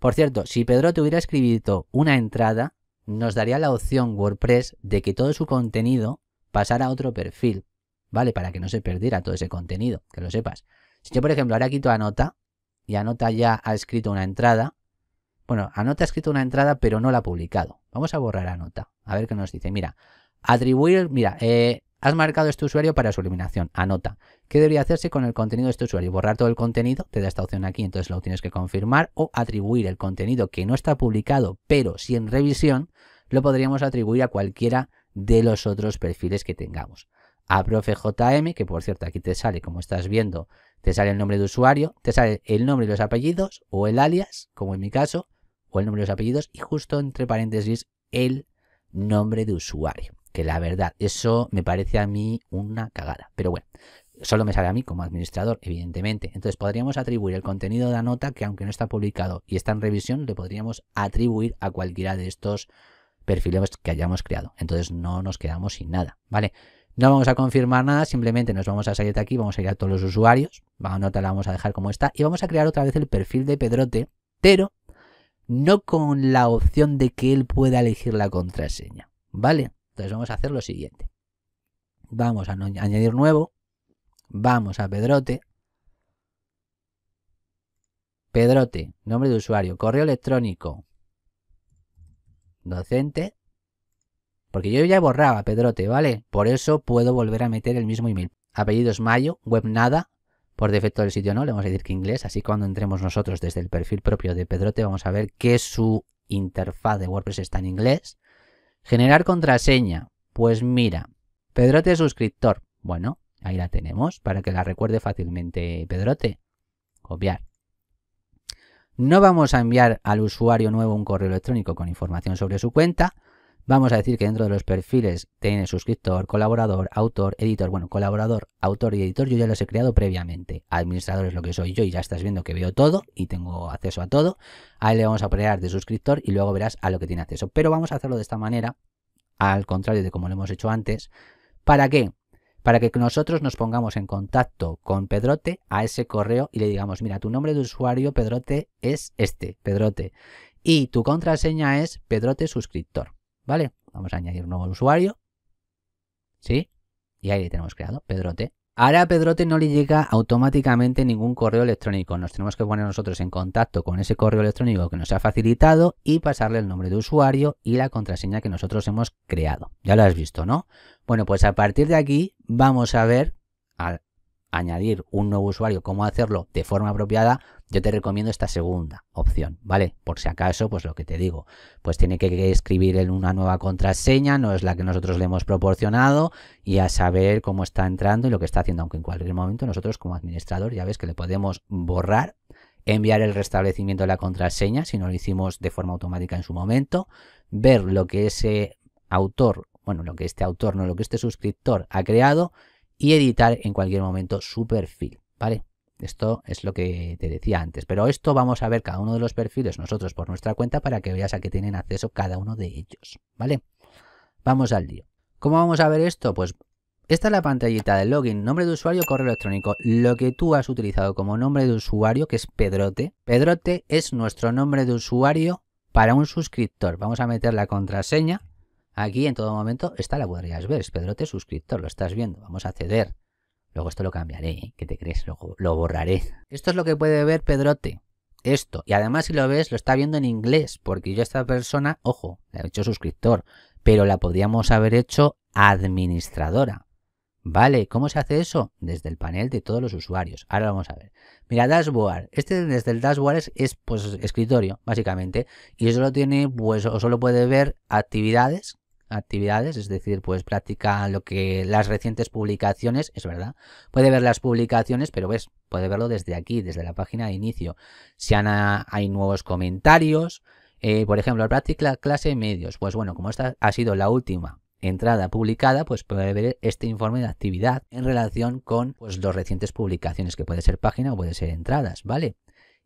Por cierto, si Pedrote hubiera escrito una entrada, nos daría la opción WordPress de que todo su contenido pasara a otro perfil, ¿vale? Para que no se perdiera todo ese contenido, que lo sepas. Si yo, por ejemplo, ahora quito Anota y Anota ya ha escrito una entrada, bueno, Anota ha escrito una entrada pero no la ha publicado. Vamos a borrar nota. a ver qué nos dice. Mira, atribuir, mira, eh, Has marcado este usuario para su eliminación. Anota. ¿Qué debería hacerse con el contenido de este usuario? Borrar todo el contenido. Te da esta opción aquí, entonces lo tienes que confirmar. O atribuir el contenido que no está publicado, pero si en revisión, lo podríamos atribuir a cualquiera de los otros perfiles que tengamos. A ProfeJM, que por cierto aquí te sale, como estás viendo, te sale el nombre de usuario, te sale el nombre y los apellidos, o el alias, como en mi caso, o el nombre y los apellidos, y justo entre paréntesis el nombre de usuario que la verdad, eso me parece a mí una cagada. Pero bueno, solo me sale a mí como administrador, evidentemente. Entonces podríamos atribuir el contenido de la nota que aunque no está publicado y está en revisión, le podríamos atribuir a cualquiera de estos perfiles que hayamos creado. Entonces no nos quedamos sin nada, ¿vale? No vamos a confirmar nada, simplemente nos vamos a salir de aquí, vamos a ir a todos los usuarios, la nota la vamos a dejar como está y vamos a crear otra vez el perfil de Pedrote, pero no con la opción de que él pueda elegir la contraseña, ¿vale? Entonces vamos a hacer lo siguiente. Vamos a añadir nuevo. Vamos a Pedrote. Pedrote, nombre de usuario, correo electrónico, docente. Porque yo ya borraba Pedrote, ¿vale? Por eso puedo volver a meter el mismo email. Apellidos Mayo, web nada, por defecto del sitio no, le vamos a decir que inglés, así cuando entremos nosotros desde el perfil propio de Pedrote vamos a ver que su interfaz de WordPress está en inglés. Generar contraseña. Pues mira, Pedrote suscriptor. Bueno, ahí la tenemos para que la recuerde fácilmente Pedrote. Copiar. No vamos a enviar al usuario nuevo un correo electrónico con información sobre su cuenta, Vamos a decir que dentro de los perfiles tiene suscriptor, colaborador, autor, editor. Bueno, colaborador, autor y editor yo ya los he creado previamente. Administrador es lo que soy yo y ya estás viendo que veo todo y tengo acceso a todo. Ahí le vamos a poner de suscriptor y luego verás a lo que tiene acceso. Pero vamos a hacerlo de esta manera, al contrario de como lo hemos hecho antes. ¿Para qué? Para que nosotros nos pongamos en contacto con Pedrote a ese correo y le digamos, mira, tu nombre de usuario, Pedrote, es este, Pedrote. Y tu contraseña es Pedrote Suscriptor. ¿Vale? Vamos a añadir un nuevo usuario. ¿Sí? Y ahí le tenemos creado, Pedrote. Ahora a Pedrote no le llega automáticamente ningún correo electrónico. Nos tenemos que poner nosotros en contacto con ese correo electrónico que nos ha facilitado y pasarle el nombre de usuario y la contraseña que nosotros hemos creado. Ya lo has visto, ¿no? Bueno, pues a partir de aquí vamos a ver, al añadir un nuevo usuario, cómo hacerlo de forma apropiada yo te recomiendo esta segunda opción, ¿vale? Por si acaso, pues lo que te digo, pues tiene que escribir en una nueva contraseña, no es la que nosotros le hemos proporcionado, y a saber cómo está entrando y lo que está haciendo, aunque en cualquier momento nosotros como administrador ya ves que le podemos borrar, enviar el restablecimiento de la contraseña si no lo hicimos de forma automática en su momento, ver lo que ese autor, bueno, lo que este autor, no lo que este suscriptor ha creado y editar en cualquier momento su perfil, ¿vale? Esto es lo que te decía antes. Pero esto vamos a ver cada uno de los perfiles nosotros por nuestra cuenta para que veas a qué tienen acceso cada uno de ellos. ¿Vale? Vamos al lío. ¿Cómo vamos a ver esto? Pues esta es la pantallita de login, nombre de usuario, correo electrónico. Lo que tú has utilizado como nombre de usuario, que es Pedrote. Pedrote es nuestro nombre de usuario para un suscriptor. Vamos a meter la contraseña. Aquí en todo momento, esta la podrías ver, es Pedrote suscriptor, lo estás viendo. Vamos a acceder Luego esto lo cambiaré, ¿eh? ¿Qué te crees? Lo, borraré. Esto es lo que puede ver Pedrote. Esto. Y además, si lo ves, lo está viendo en inglés. Porque yo a esta persona, ojo, le he hecho suscriptor. Pero la podríamos haber hecho administradora. Vale, ¿cómo se hace eso? Desde el panel de todos los usuarios. Ahora vamos a ver. Mira, dashboard. Este desde el dashboard es, pues escritorio, básicamente. Y solo tiene, pues, o solo puede ver actividades actividades, es decir, pues práctica lo que las recientes publicaciones, es verdad, puede ver las publicaciones, pero ves, puede verlo desde aquí, desde la página de inicio. Si hay nuevos comentarios, eh, por ejemplo, práctica clase medios, pues bueno, como esta ha sido la última entrada publicada, pues puede ver este informe de actividad en relación con pues, las recientes publicaciones, que puede ser página o puede ser entradas, ¿vale?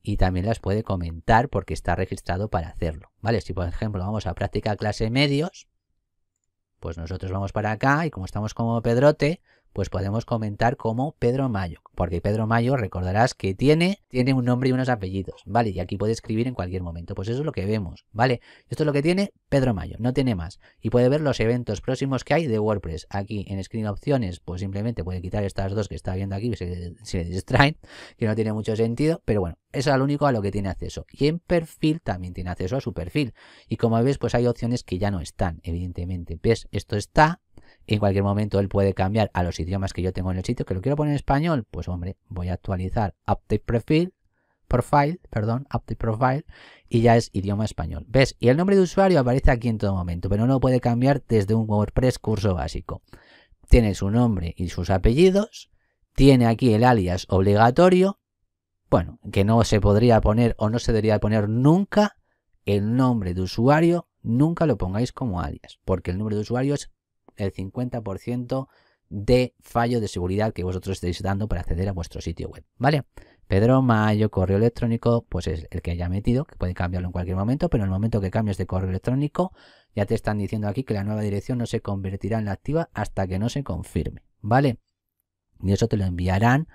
y también las puede comentar porque está registrado para hacerlo. ¿Vale? Si por ejemplo vamos a práctica clase medios, pues nosotros vamos para acá y como estamos como Pedrote, pues podemos comentar como Pedro Mayo, porque Pedro Mayo recordarás que tiene, tiene un nombre y unos apellidos, ¿vale? Y aquí puede escribir en cualquier momento, pues eso es lo que vemos, ¿vale? Esto es lo que tiene Pedro Mayo, no tiene más. Y puede ver los eventos próximos que hay de WordPress. Aquí en Screen Opciones, pues simplemente puede quitar estas dos que está viendo aquí, se, se distraen, que no tiene mucho sentido, pero bueno, eso es lo único a lo que tiene acceso. Y en perfil también tiene acceso a su perfil. Y como ves, pues hay opciones que ya no están, evidentemente. ¿Ves? Esto está, en cualquier momento él puede cambiar a los idiomas que yo tengo en el sitio, que lo quiero poner en español, pues hombre, voy a actualizar Update Profile, profile perdón, Update Profile, y ya es idioma español. ¿Ves? Y el nombre de usuario aparece aquí en todo momento, pero no puede cambiar desde un WordPress curso básico. Tiene su nombre y sus apellidos, tiene aquí el alias obligatorio, bueno, que no se podría poner o no se debería poner nunca el nombre de usuario, nunca lo pongáis como alias, porque el nombre de usuario es el 50% de fallo de seguridad que vosotros estéis dando para acceder a vuestro sitio web, ¿vale? Pedro Mayo, correo electrónico, pues es el que haya metido, que puede cambiarlo en cualquier momento, pero en el momento que cambies de correo electrónico, ya te están diciendo aquí que la nueva dirección no se convertirá en la activa hasta que no se confirme, ¿vale? Y eso te lo enviarán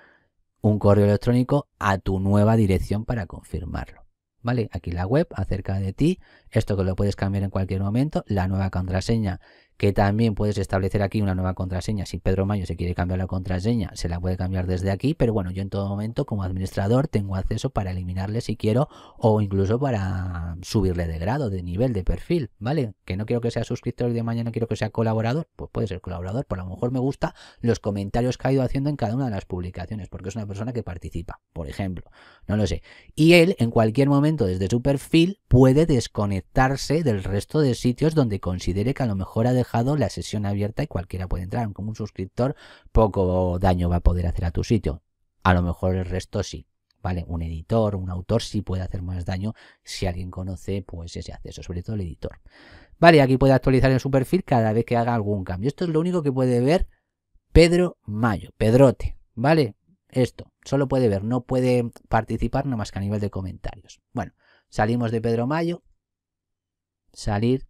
un correo electrónico a tu nueva dirección para confirmarlo. ¿Vale? Aquí la web acerca de ti, esto que lo puedes cambiar en cualquier momento, la nueva contraseña que también puedes establecer aquí una nueva contraseña. Si Pedro Mayo se quiere cambiar la contraseña, se la puede cambiar desde aquí, pero bueno, yo en todo momento como administrador tengo acceso para eliminarle si quiero o incluso para subirle de grado, de nivel, de perfil, ¿vale? Que no quiero que sea suscriptor de mañana quiero que sea colaborador, pues puede ser colaborador, por lo mejor me gusta los comentarios que ha ido haciendo en cada una de las publicaciones, porque es una persona que participa, por ejemplo, no lo sé. Y él en cualquier momento desde su perfil puede desconectarse del resto de sitios donde considere que a lo mejor ha de dejado la sesión abierta y cualquiera puede entrar. Como un suscriptor poco daño va a poder hacer a tu sitio. A lo mejor el resto sí. ¿Vale? Un editor, un autor sí puede hacer más daño si alguien conoce pues ese acceso, sobre todo el editor. Vale, aquí puede actualizar en su perfil cada vez que haga algún cambio. Esto es lo único que puede ver Pedro Mayo, Pedrote, ¿vale? Esto, solo puede ver, no puede participar nada más que a nivel de comentarios. Bueno, salimos de Pedro Mayo, salir,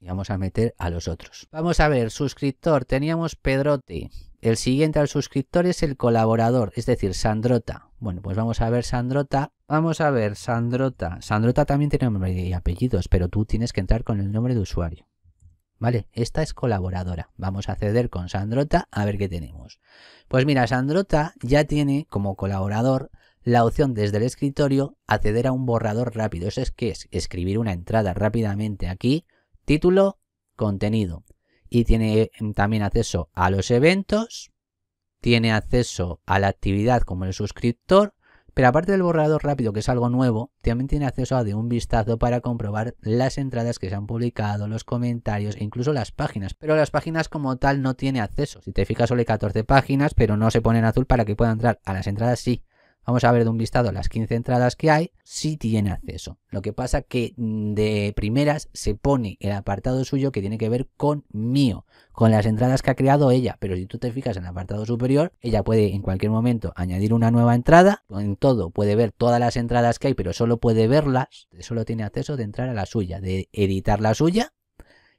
y vamos a meter a los otros. Vamos a ver, suscriptor, teníamos Pedrote. El siguiente al suscriptor es el colaborador, es decir, Sandrota. Bueno, pues vamos a ver Sandrota. Vamos a ver Sandrota. Sandrota también tiene nombre y apellidos, pero tú tienes que entrar con el nombre de usuario. ¿Vale? Esta es colaboradora. Vamos a acceder con Sandrota a ver qué tenemos. Pues mira, Sandrota ya tiene como colaborador la opción desde el escritorio acceder a un borrador rápido. Eso es que es escribir una entrada rápidamente aquí título, contenido. Y tiene em, también acceso a los eventos, tiene acceso a la actividad como el suscriptor, pero aparte del borrador rápido, que es algo nuevo, también tiene acceso a de un vistazo para comprobar las entradas que se han publicado, los comentarios e incluso las páginas. Pero las páginas como tal no tiene acceso. Si te fijas solo hay 14 páginas, pero no se pone en azul para que pueda entrar. A las entradas sí. Vamos a ver de un listado las 15 entradas que hay, si tiene acceso. Lo que pasa que mm, de primeras se pone el apartado suyo que tiene que ver con mío, con las entradas que ha creado ella. Pero si tú te fijas en el apartado superior, ella puede en cualquier momento añadir una nueva entrada. En todo puede ver todas las entradas que hay, pero solo puede verlas. Solo tiene acceso de entrar a la suya, de editar la suya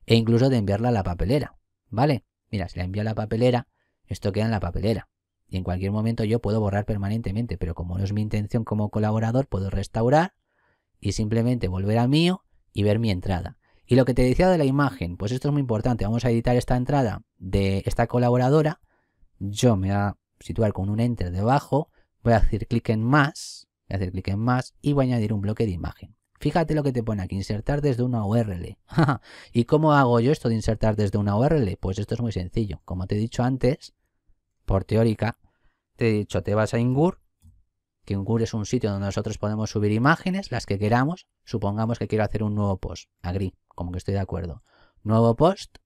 e incluso de enviarla a la papelera. ¿Vale? Mira, si la envío a la papelera, esto queda en la papelera y en cualquier momento yo puedo borrar permanentemente, pero como no es mi intención como colaborador, puedo restaurar y simplemente volver a mío y ver mi entrada. Y lo que te decía de la imagen, pues esto es muy importante. Vamos a editar esta entrada de esta colaboradora. Yo me voy a situar con un enter debajo, voy a hacer clic en más, voy a hacer clic en más y voy a añadir un bloque de imagen. Fíjate lo que te pone aquí, insertar desde una URL. ¿Y cómo hago yo esto de insertar desde una URL? Pues esto es muy sencillo. Como te he dicho antes, por teórica, te he dicho, te vas a Ingur, que Ingur es un sitio donde nosotros podemos subir imágenes, las que queramos. Supongamos que quiero hacer un nuevo post. Agri, como que estoy de acuerdo. Nuevo post.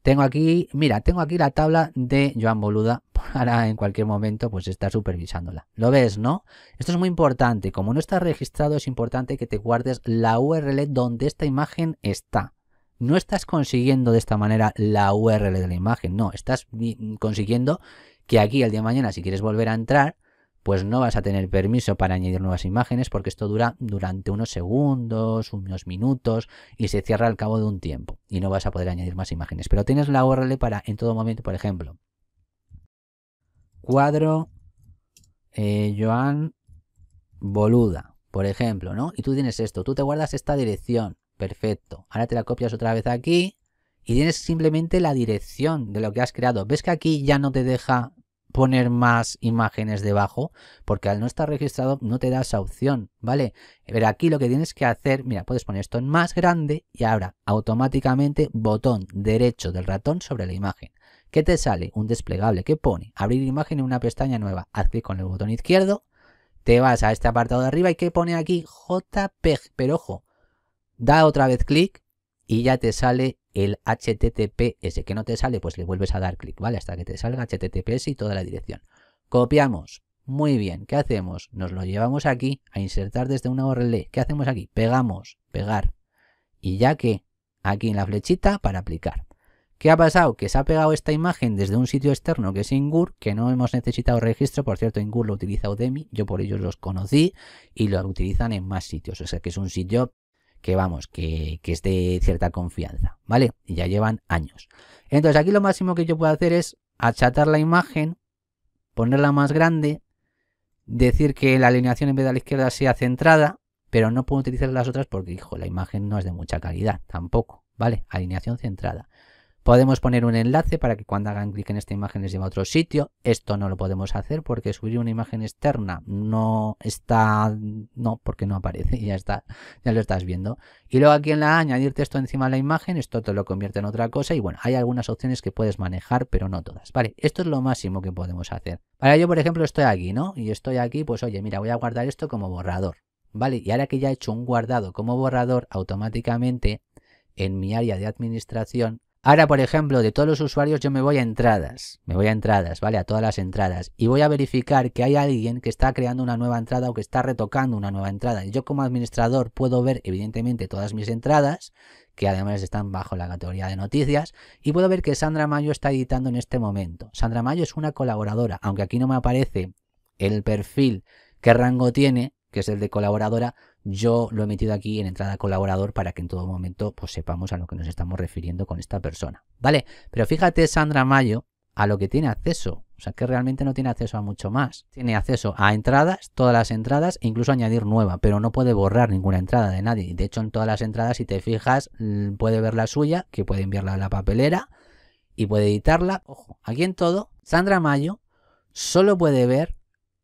Tengo aquí, mira, tengo aquí la tabla de Joan Boluda para en cualquier momento pues estar supervisándola. ¿Lo ves, no? Esto es muy importante. Como no está registrado, es importante que te guardes la URL donde esta imagen está no estás consiguiendo de esta manera la URL de la imagen, no, estás consiguiendo que aquí el día de mañana si quieres volver a entrar, pues no vas a tener permiso para añadir nuevas imágenes porque esto dura durante unos segundos, unos minutos y se cierra al cabo de un tiempo y no vas a poder añadir más imágenes. Pero tienes la URL para en todo momento, por ejemplo, cuadro eh, Joan Boluda, por ejemplo, ¿no? Y tú tienes esto, tú te guardas esta dirección Perfecto. Ahora te la copias otra vez aquí y tienes simplemente la dirección de lo que has creado. ¿Ves que aquí ya no te deja poner más imágenes debajo? Porque al no estar registrado no te da esa opción, ¿vale? Pero aquí lo que tienes que hacer, mira, puedes poner esto en más grande y ahora automáticamente botón derecho del ratón sobre la imagen. ¿Qué te sale? Un desplegable que pone abrir imagen en una pestaña nueva. Haz clic con el botón izquierdo, te vas a este apartado de arriba y que pone aquí JPEG, pero ojo, da otra vez clic y ya te sale el HTTPS. Que no te sale, pues le vuelves a dar clic, ¿vale? Hasta que te salga HTTPS y toda la dirección. Copiamos. Muy bien, ¿qué hacemos? Nos lo llevamos aquí a insertar desde una URL. ¿Qué hacemos aquí? Pegamos, pegar. Y ya que aquí en la flechita para aplicar. ¿Qué ha pasado? Que se ha pegado esta imagen desde un sitio externo que es Ingur, que no hemos necesitado registro. Por cierto, Ingur lo utiliza Udemy, yo por ellos los conocí y lo utilizan en más sitios. O sea que es un sitio que vamos, que, que es de cierta confianza, ¿vale? Y ya llevan años. Entonces aquí lo máximo que yo puedo hacer es achatar la imagen, ponerla más grande, decir que la alineación en vez de a la izquierda sea centrada, pero no puedo utilizar las otras porque, hijo, la imagen no es de mucha calidad tampoco, ¿vale? Alineación centrada. Podemos poner un enlace para que cuando hagan clic en esta imagen les lleve a otro sitio. Esto no lo podemos hacer porque subir una imagen externa no está, no, porque no aparece y ya está, ya lo estás viendo. Y luego aquí en la añadir texto encima de la imagen, esto te lo convierte en otra cosa y bueno, hay algunas opciones que puedes manejar, pero no todas. Vale, esto es lo máximo que podemos hacer. Para yo, por ejemplo, estoy aquí, ¿no? Y estoy aquí, pues oye, mira, voy a guardar esto como borrador. Vale, y ahora que ya he hecho un guardado como borrador, automáticamente en mi área de administración Ahora, por ejemplo, de todos los usuarios yo me voy a entradas, me voy a entradas, ¿vale? A todas las entradas y voy a verificar que hay alguien que está creando una nueva entrada o que está retocando una nueva entrada. Yo como administrador puedo ver evidentemente todas mis entradas, que además están bajo la categoría de noticias, y puedo ver que Sandra Mayo está editando en este momento. Sandra Mayo es una colaboradora, aunque aquí no me aparece el perfil, qué rango tiene, que es el de colaboradora, yo lo he metido aquí en entrada colaborador para que en todo momento pues, sepamos a lo que nos estamos refiriendo con esta persona. ¿Vale? Pero fíjate, Sandra Mayo, a lo que tiene acceso. O sea, que realmente no tiene acceso a mucho más. Tiene acceso a entradas, todas las entradas, e incluso añadir nueva, pero no puede borrar ninguna entrada de nadie. De hecho, en todas las entradas, si te fijas, puede ver la suya, que puede enviarla a la papelera y puede editarla. Ojo, aquí en todo, Sandra Mayo solo puede ver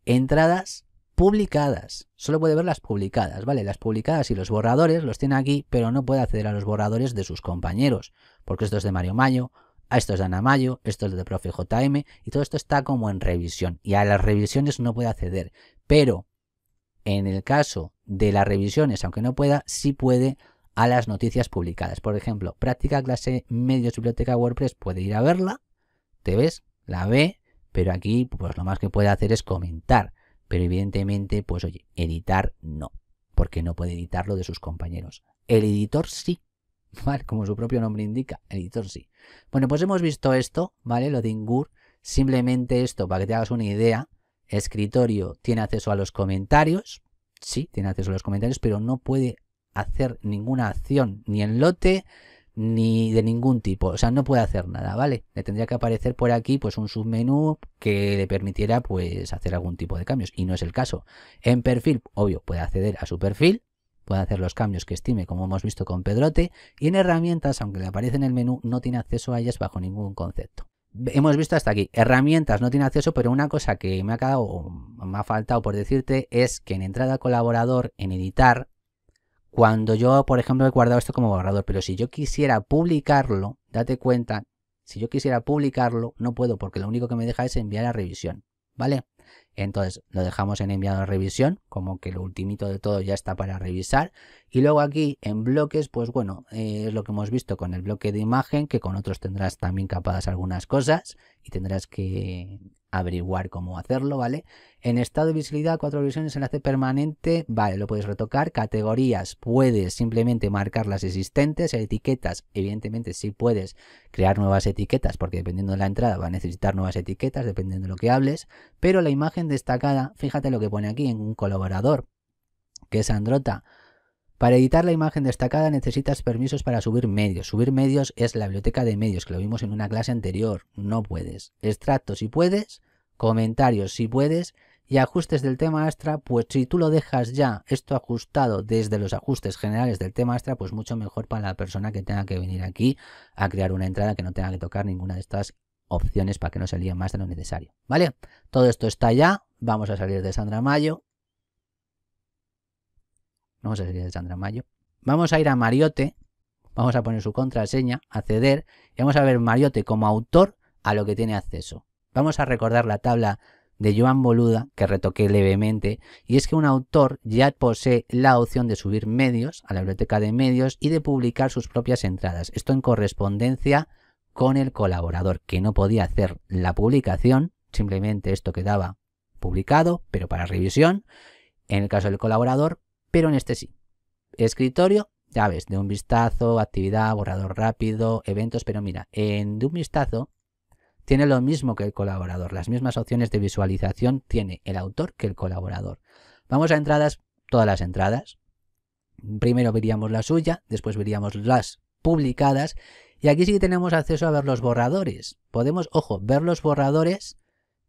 entradas publicadas. Solo puede ver las publicadas, ¿vale? Las publicadas y los borradores los tiene aquí, pero no puede acceder a los borradores de sus compañeros, porque esto es de Mario Mayo, esto es de Ana Mayo, esto es de Profe JM, y todo esto está como en revisión, y a las revisiones no puede acceder. Pero en el caso de las revisiones, aunque no pueda, sí puede a las noticias publicadas. Por ejemplo, práctica clase medios biblioteca WordPress puede ir a verla, te ves, la ve, pero aquí pues lo más que puede hacer es comentar. Pero evidentemente, pues oye, editar no, porque no puede editar lo de sus compañeros. El editor sí, Como su propio nombre indica, editor sí. Bueno, pues hemos visto esto, ¿vale? Lo de Ingur, simplemente esto, para que te hagas una idea, escritorio tiene acceso a los comentarios, sí, tiene acceso a los comentarios, pero no puede hacer ninguna acción, ni en lote, ni de ningún tipo, o sea, no puede hacer nada, ¿vale? Le tendría que aparecer por aquí pues un submenú que le permitiera pues hacer algún tipo de cambios y no es el caso. En perfil, obvio, puede acceder a su perfil, puede hacer los cambios que estime como hemos visto con Pedrote y en herramientas, aunque le aparece en el menú, no tiene acceso a ellas bajo ningún concepto. Hemos visto hasta aquí, herramientas no tiene acceso, pero una cosa que me ha quedado, me ha faltado por decirte, es que en entrada colaborador, en editar, cuando yo, por ejemplo, he guardado esto como borrador, pero si yo quisiera publicarlo, date cuenta, si yo quisiera publicarlo, no puedo porque lo único que me deja es enviar a revisión, ¿vale? Entonces lo dejamos en enviado a revisión, como que lo ultimito de todo ya está para revisar. Y luego aquí en bloques, pues bueno, eh, es lo que hemos visto con el bloque de imagen, que con otros tendrás también capadas algunas cosas y tendrás que averiguar cómo hacerlo, ¿vale? En estado de visibilidad, cuatro visiones, enlace permanente, vale, lo puedes retocar. Categorías, puedes simplemente marcar las existentes. Etiquetas, evidentemente sí puedes crear nuevas etiquetas, porque dependiendo de la entrada va a necesitar nuevas etiquetas, dependiendo de lo que hables. Pero la imagen destacada, fíjate lo que pone aquí en un colaborador, que es Androta. Para editar la imagen destacada necesitas permisos para subir medios. Subir medios es la biblioteca de medios, que lo vimos en una clase anterior. No puedes. Extracto si puedes comentarios si puedes y ajustes del tema Astra, pues si tú lo dejas ya esto ajustado desde los ajustes generales del tema Astra, pues mucho mejor para la persona que tenga que venir aquí a crear una entrada que no tenga que tocar ninguna de estas opciones para que no salía más de lo necesario. ¿Vale? Todo esto está ya. Vamos a salir de Sandra Mayo. Vamos a salir de Sandra Mayo. Vamos a ir a Mariote. Vamos a poner su contraseña, acceder. Y vamos a ver Mariote como autor a lo que tiene acceso. Vamos a recordar la tabla de Joan Boluda, que retoqué levemente, y es que un autor ya posee la opción de subir medios a la biblioteca de medios y de publicar sus propias entradas. Esto en correspondencia con el colaborador, que no podía hacer la publicación, simplemente esto quedaba publicado, pero para revisión, en el caso del colaborador, pero en este sí. Escritorio, ya ves, de un vistazo, actividad, borrador rápido, eventos, pero mira, en de un vistazo tiene lo mismo que el colaborador, las mismas opciones de visualización tiene el autor que el colaborador. Vamos a entradas, todas las entradas. Primero veríamos la suya, después veríamos las publicadas y aquí sí que tenemos acceso a ver los borradores. Podemos, ojo, ver los borradores,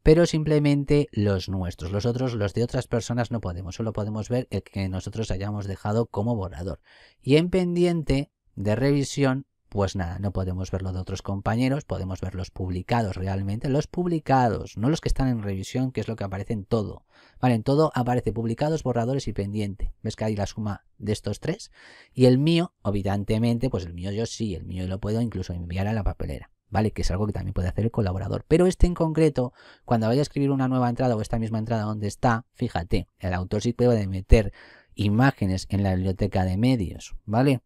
pero simplemente los nuestros. Los otros, los de otras personas no podemos, solo podemos ver el que nosotros hayamos dejado como borrador. Y en pendiente de revisión pues nada, no podemos ver lo de otros compañeros, podemos ver los publicados realmente, los publicados, no los que están en revisión, que es lo que aparece en todo. Vale, en todo aparece publicados, borradores y pendiente. ¿Ves que hay la suma de estos tres? Y el mío, evidentemente, pues el mío yo sí, el mío lo puedo incluso enviar a la papelera. ¿Vale? Que es algo que también puede hacer el colaborador. Pero este en concreto, cuando vaya a escribir una nueva entrada o esta misma entrada donde está, fíjate, el autor sí puede meter imágenes en la biblioteca de medios, ¿vale?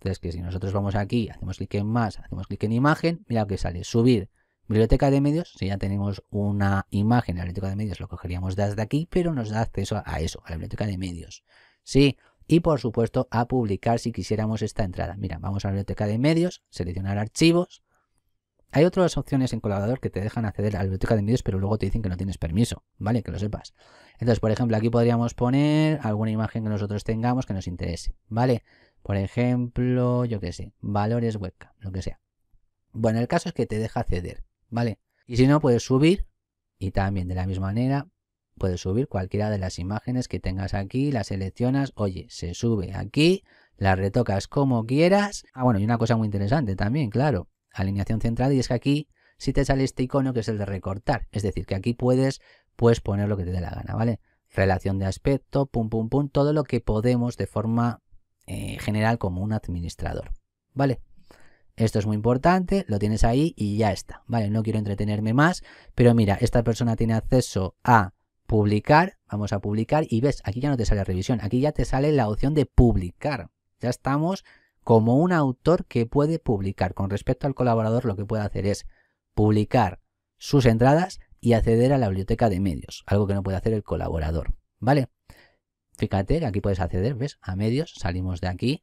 Entonces, que si nosotros vamos aquí, hacemos clic en más, hacemos clic en imagen, mira lo que sale, subir biblioteca de medios, si ya tenemos una imagen en la biblioteca de medios, lo cogeríamos desde aquí, pero nos da acceso a eso, a la biblioteca de medios. Sí, y por supuesto a publicar si quisiéramos esta entrada. Mira, vamos a la biblioteca de medios, seleccionar archivos. Hay otras opciones en colaborador que te dejan acceder a la biblioteca de medios, pero luego te dicen que no tienes permiso, ¿vale? Que lo sepas. Entonces, por ejemplo, aquí podríamos poner alguna imagen que nosotros tengamos que nos interese, ¿vale? Por ejemplo, yo qué sé, valores webcam, lo que sea. Bueno, el caso es que te deja acceder, ¿vale? Y si no, puedes subir y también de la misma manera puedes subir cualquiera de las imágenes que tengas aquí, las seleccionas, oye, se sube aquí, las retocas como quieras. Ah, bueno, y una cosa muy interesante también, claro, alineación central y es que aquí si te sale este icono que es el de recortar, es decir, que aquí puedes pues poner lo que te dé la gana, ¿vale? Relación de aspecto, pum pum pum, todo lo que podemos de forma eh, general como un administrador. ¿Vale? Esto es muy importante, lo tienes ahí y ya está. Vale, no quiero entretenerme más, pero mira, esta persona tiene acceso a publicar, vamos a publicar y ves, aquí ya no te sale revisión, aquí ya te sale la opción de publicar. Ya estamos como un autor que puede publicar. Con respecto al colaborador, lo que puede hacer es publicar sus entradas y acceder a la biblioteca de medios, algo que no puede hacer el colaborador. ¿Vale? Fíjate que aquí puedes acceder, ¿ves? A medios, salimos de aquí.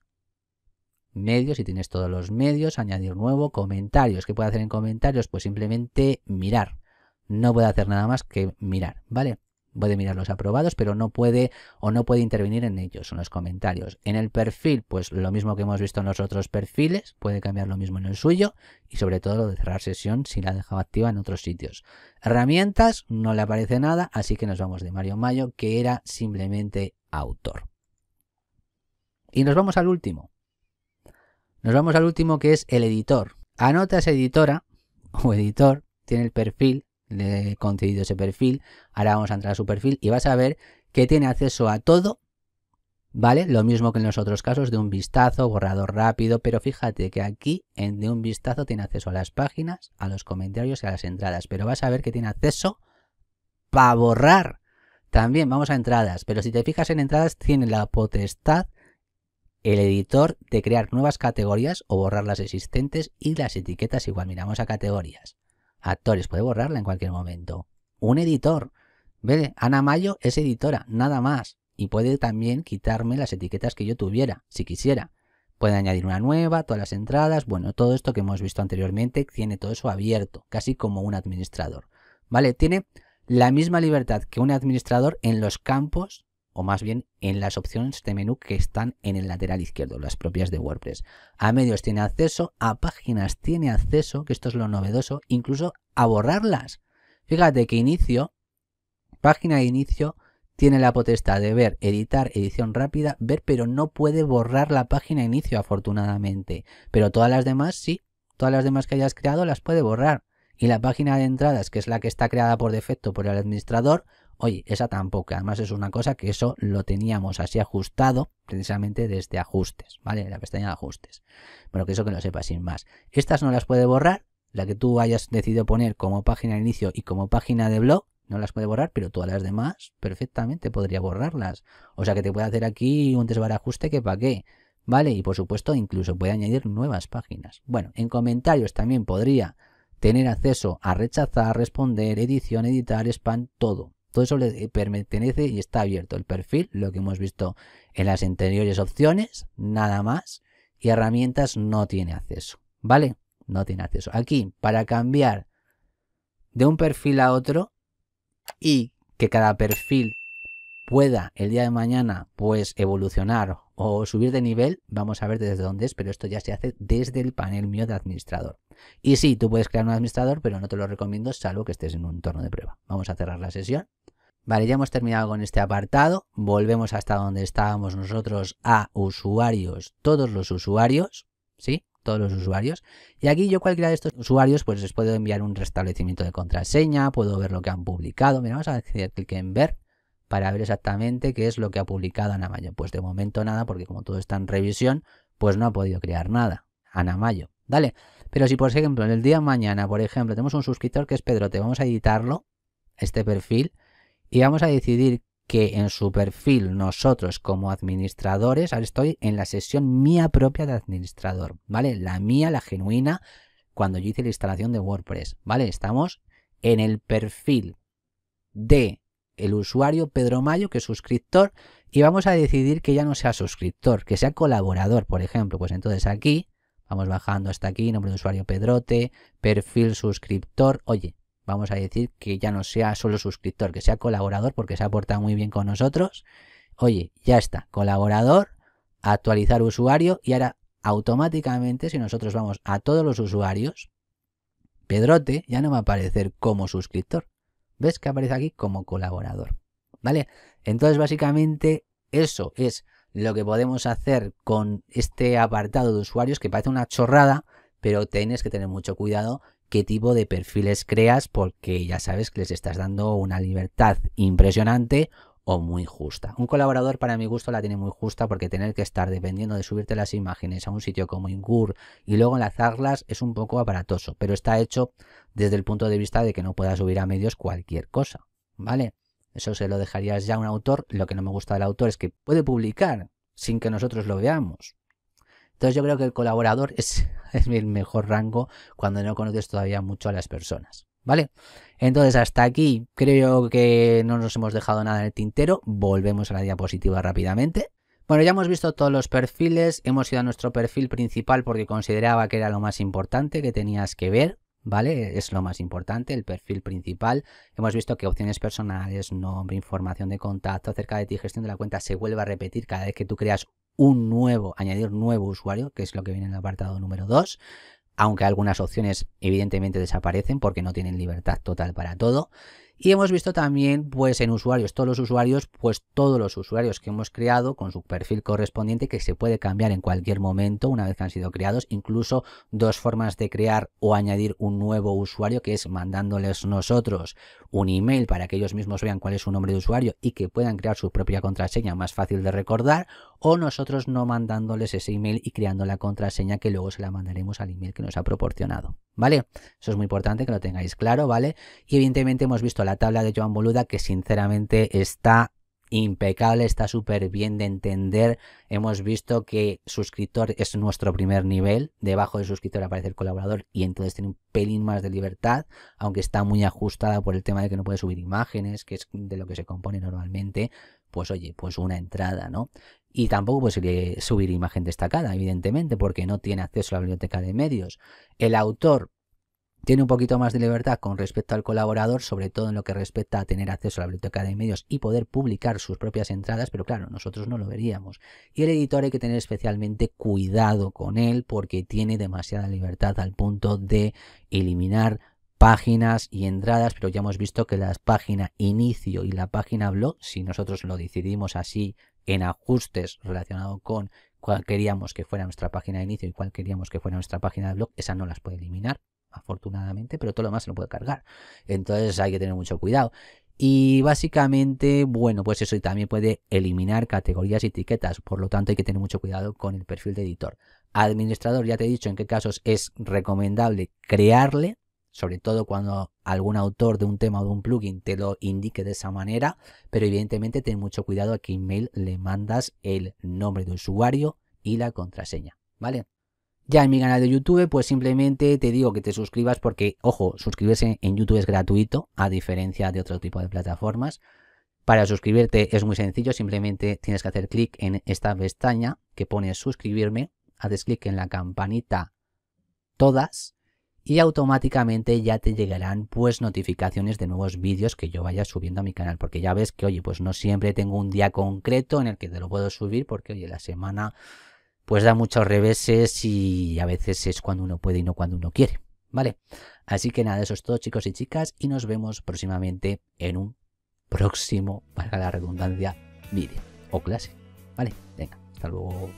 Medios, y tienes todos los medios, añadir nuevo, comentarios. ¿Qué puedo hacer en comentarios? Pues simplemente mirar. No puedo hacer nada más que mirar, ¿vale? puede mirar los aprobados, pero no puede o no puede intervenir en ellos, en los comentarios. En el perfil, pues lo mismo que hemos visto en los otros perfiles, puede cambiar lo mismo en el suyo y sobre todo lo de cerrar sesión si la dejado activa en otros sitios. Herramientas, no le aparece nada, así que nos vamos de Mario Mayo, que era simplemente autor. Y nos vamos al último. Nos vamos al último que es el editor. Anotas editora o editor tiene el perfil le he concedido ese perfil, ahora vamos a entrar a su perfil y vas a ver que tiene acceso a todo, ¿vale? Lo mismo que en los otros casos de un vistazo, borrador rápido, pero fíjate que aquí en de un vistazo tiene acceso a las páginas, a los comentarios y a las entradas, pero vas a ver que tiene acceso para borrar. También vamos a entradas, pero si te fijas en entradas tiene la potestad el editor de crear nuevas categorías o borrar las existentes y las etiquetas igual. Miramos a categorías. Actores, puede borrarla en cualquier momento. Un editor. ¿Ve? Ana Mayo es editora, nada más. Y puede también quitarme las etiquetas que yo tuviera, si quisiera. Puede añadir una nueva, todas las entradas, bueno, todo esto que hemos visto anteriormente tiene todo eso abierto, casi como un administrador. ¿Vale? Tiene la misma libertad que un administrador en los campos o más bien en las opciones de menú que están en el lateral izquierdo, las propias de WordPress. A medios tiene acceso, a páginas tiene acceso, que esto es lo novedoso, incluso a borrarlas. Fíjate que inicio, página de inicio, tiene la potestad de ver, editar, edición rápida, ver, pero no puede borrar la página de inicio, afortunadamente. Pero todas las demás sí, todas las demás que hayas creado las puede borrar. Y la página de entradas, que es la que está creada por defecto por el administrador, Oye, esa tampoco. Además es una cosa que eso lo teníamos así ajustado precisamente desde ajustes, ¿vale? la pestaña de ajustes. Bueno, que eso que lo sepa sin más. Estas no las puede borrar. La que tú hayas decidido poner como página de inicio y como página de blog, no las puede borrar, pero todas las demás perfectamente podría borrarlas. O sea que te puede hacer aquí un desbarajuste que para qué. ¿Vale? Y por supuesto incluso puede añadir nuevas páginas. Bueno, en comentarios también podría tener acceso a rechazar, responder, edición, editar, spam, todo todo eso le eh, pertenece y está abierto. El perfil, lo que hemos visto en las anteriores opciones, nada más. Y herramientas no tiene acceso, ¿vale? No tiene acceso. Aquí, para cambiar de un perfil a otro y que cada perfil pueda el día de mañana pues evolucionar o subir de nivel, vamos a ver desde dónde es, pero esto ya se hace desde el panel mío de administrador. Y sí, tú puedes crear un administrador, pero no te lo recomiendo salvo que estés en un entorno de prueba. Vamos a cerrar la sesión Vale, ya hemos terminado con este apartado. Volvemos hasta donde estábamos nosotros a usuarios, todos los usuarios, ¿sí? Todos los usuarios. Y aquí yo cualquiera de estos usuarios, pues les puedo enviar un restablecimiento de contraseña, puedo ver lo que han publicado. Mira, vamos a hacer clic en ver para ver exactamente qué es lo que ha publicado Ana Mayo. Pues de momento nada, porque como todo está en revisión, pues no ha podido crear nada. Ana Mayo, ¿vale? Pero si por ejemplo en el día de mañana, por ejemplo, tenemos un suscriptor que es Pedro, te vamos a editarlo, este perfil, y vamos a decidir que en su perfil nosotros como administradores, ahora estoy en la sesión mía propia de administrador, ¿vale? La mía, la genuina, cuando yo hice la instalación de WordPress, ¿vale? Estamos en el perfil de el usuario Pedro Mayo, que es suscriptor, y vamos a decidir que ya no sea suscriptor, que sea colaborador, por ejemplo. Pues entonces aquí, vamos bajando hasta aquí, nombre de usuario Pedrote, perfil suscriptor, oye, vamos a decir, que ya no sea solo suscriptor, que sea colaborador porque se ha portado muy bien con nosotros. Oye, ya está, colaborador, actualizar usuario y ahora automáticamente si nosotros vamos a todos los usuarios, Pedrote ya no va a aparecer como suscriptor. ¿Ves que aparece aquí como colaborador? ¿Vale? Entonces básicamente eso es lo que podemos hacer con este apartado de usuarios que parece una chorrada, pero tienes que tener mucho cuidado qué tipo de perfiles creas porque ya sabes que les estás dando una libertad impresionante o muy justa. Un colaborador para mi gusto la tiene muy justa porque tener que estar dependiendo de subirte las imágenes a un sitio como Ingur y luego enlazarlas es un poco aparatoso, pero está hecho desde el punto de vista de que no puedas subir a medios cualquier cosa, ¿vale? Eso se lo dejarías ya a un autor. Lo que no me gusta del autor es que puede publicar sin que nosotros lo veamos. Entonces yo creo que el colaborador es, el mejor rango cuando no conoces todavía mucho a las personas. ¿Vale? Entonces hasta aquí creo que no nos hemos dejado nada en el tintero. Volvemos a la diapositiva rápidamente. Bueno, ya hemos visto todos los perfiles, hemos ido a nuestro perfil principal porque consideraba que era lo más importante que tenías que ver, ¿vale? Es lo más importante, el perfil principal. Hemos visto que opciones personales, nombre, información de contacto acerca de ti, gestión de la cuenta se vuelve a repetir cada vez que tú creas un nuevo, añadir nuevo usuario, que es lo que viene en el apartado número 2, aunque algunas opciones evidentemente desaparecen porque no tienen libertad total para todo. Y hemos visto también, pues en usuarios, todos los usuarios, pues todos los usuarios que hemos creado con su perfil correspondiente que se puede cambiar en cualquier momento una vez que han sido creados. Incluso dos formas de crear o añadir un nuevo usuario que es mandándoles nosotros un email para que ellos mismos vean cuál es su nombre de usuario y que puedan crear su propia contraseña más fácil de recordar o nosotros no mandándoles ese email y creando la contraseña que luego se la mandaremos al email que nos ha proporcionado. ¿Vale? Eso es muy importante que lo tengáis claro, ¿vale? Y evidentemente hemos visto la tabla de Joan Boluda que sinceramente está impecable, está súper bien de entender. Hemos visto que suscriptor es nuestro primer nivel. Debajo de suscriptor aparece el colaborador y entonces tiene un pelín más de libertad, aunque está muy ajustada por el tema de que no puede subir imágenes, que es de lo que se compone normalmente. Pues oye, pues una entrada, ¿no? y tampoco puede subir imagen destacada, evidentemente, porque no tiene acceso a la biblioteca de medios. El autor tiene un poquito más de libertad con respecto al colaborador, sobre todo en lo que respecta a tener acceso a la biblioteca de medios y poder publicar sus propias entradas, pero claro, nosotros no lo veríamos. Y el editor hay que tener especialmente cuidado con él porque tiene demasiada libertad al punto de eliminar páginas y entradas, pero ya hemos visto que la página inicio y la página blog, si nosotros lo decidimos así en ajustes relacionado con cuál queríamos que fuera nuestra página de inicio y cuál queríamos que fuera nuestra página de blog, esa no las puede eliminar, afortunadamente, pero todo lo demás se lo puede cargar. Entonces hay que tener mucho cuidado. Y básicamente, bueno, pues eso también puede eliminar categorías y etiquetas, por lo tanto hay que tener mucho cuidado con el perfil de editor. Administrador, ya te he dicho en qué casos es recomendable crearle sobre todo cuando algún autor de un tema o de un plugin te lo indique de esa manera, pero evidentemente ten mucho cuidado a qué email le mandas el nombre de usuario y la contraseña, ¿vale? Ya en mi canal de YouTube, pues simplemente te digo que te suscribas porque, ojo, suscribirse en YouTube es gratuito, a diferencia de otro tipo de plataformas. Para suscribirte es muy sencillo, simplemente tienes que hacer clic en esta pestaña que pone suscribirme, haces clic en la campanita todas y automáticamente ya te llegarán pues notificaciones de nuevos vídeos que yo vaya subiendo a mi canal porque ya ves que oye pues no siempre tengo un día concreto en el que te lo puedo subir porque oye la semana pues da muchos reveses y a veces es cuando uno puede y no cuando uno quiere vale así que nada eso es todo chicos y chicas y nos vemos próximamente en un próximo para la redundancia vídeo o clase vale venga hasta luego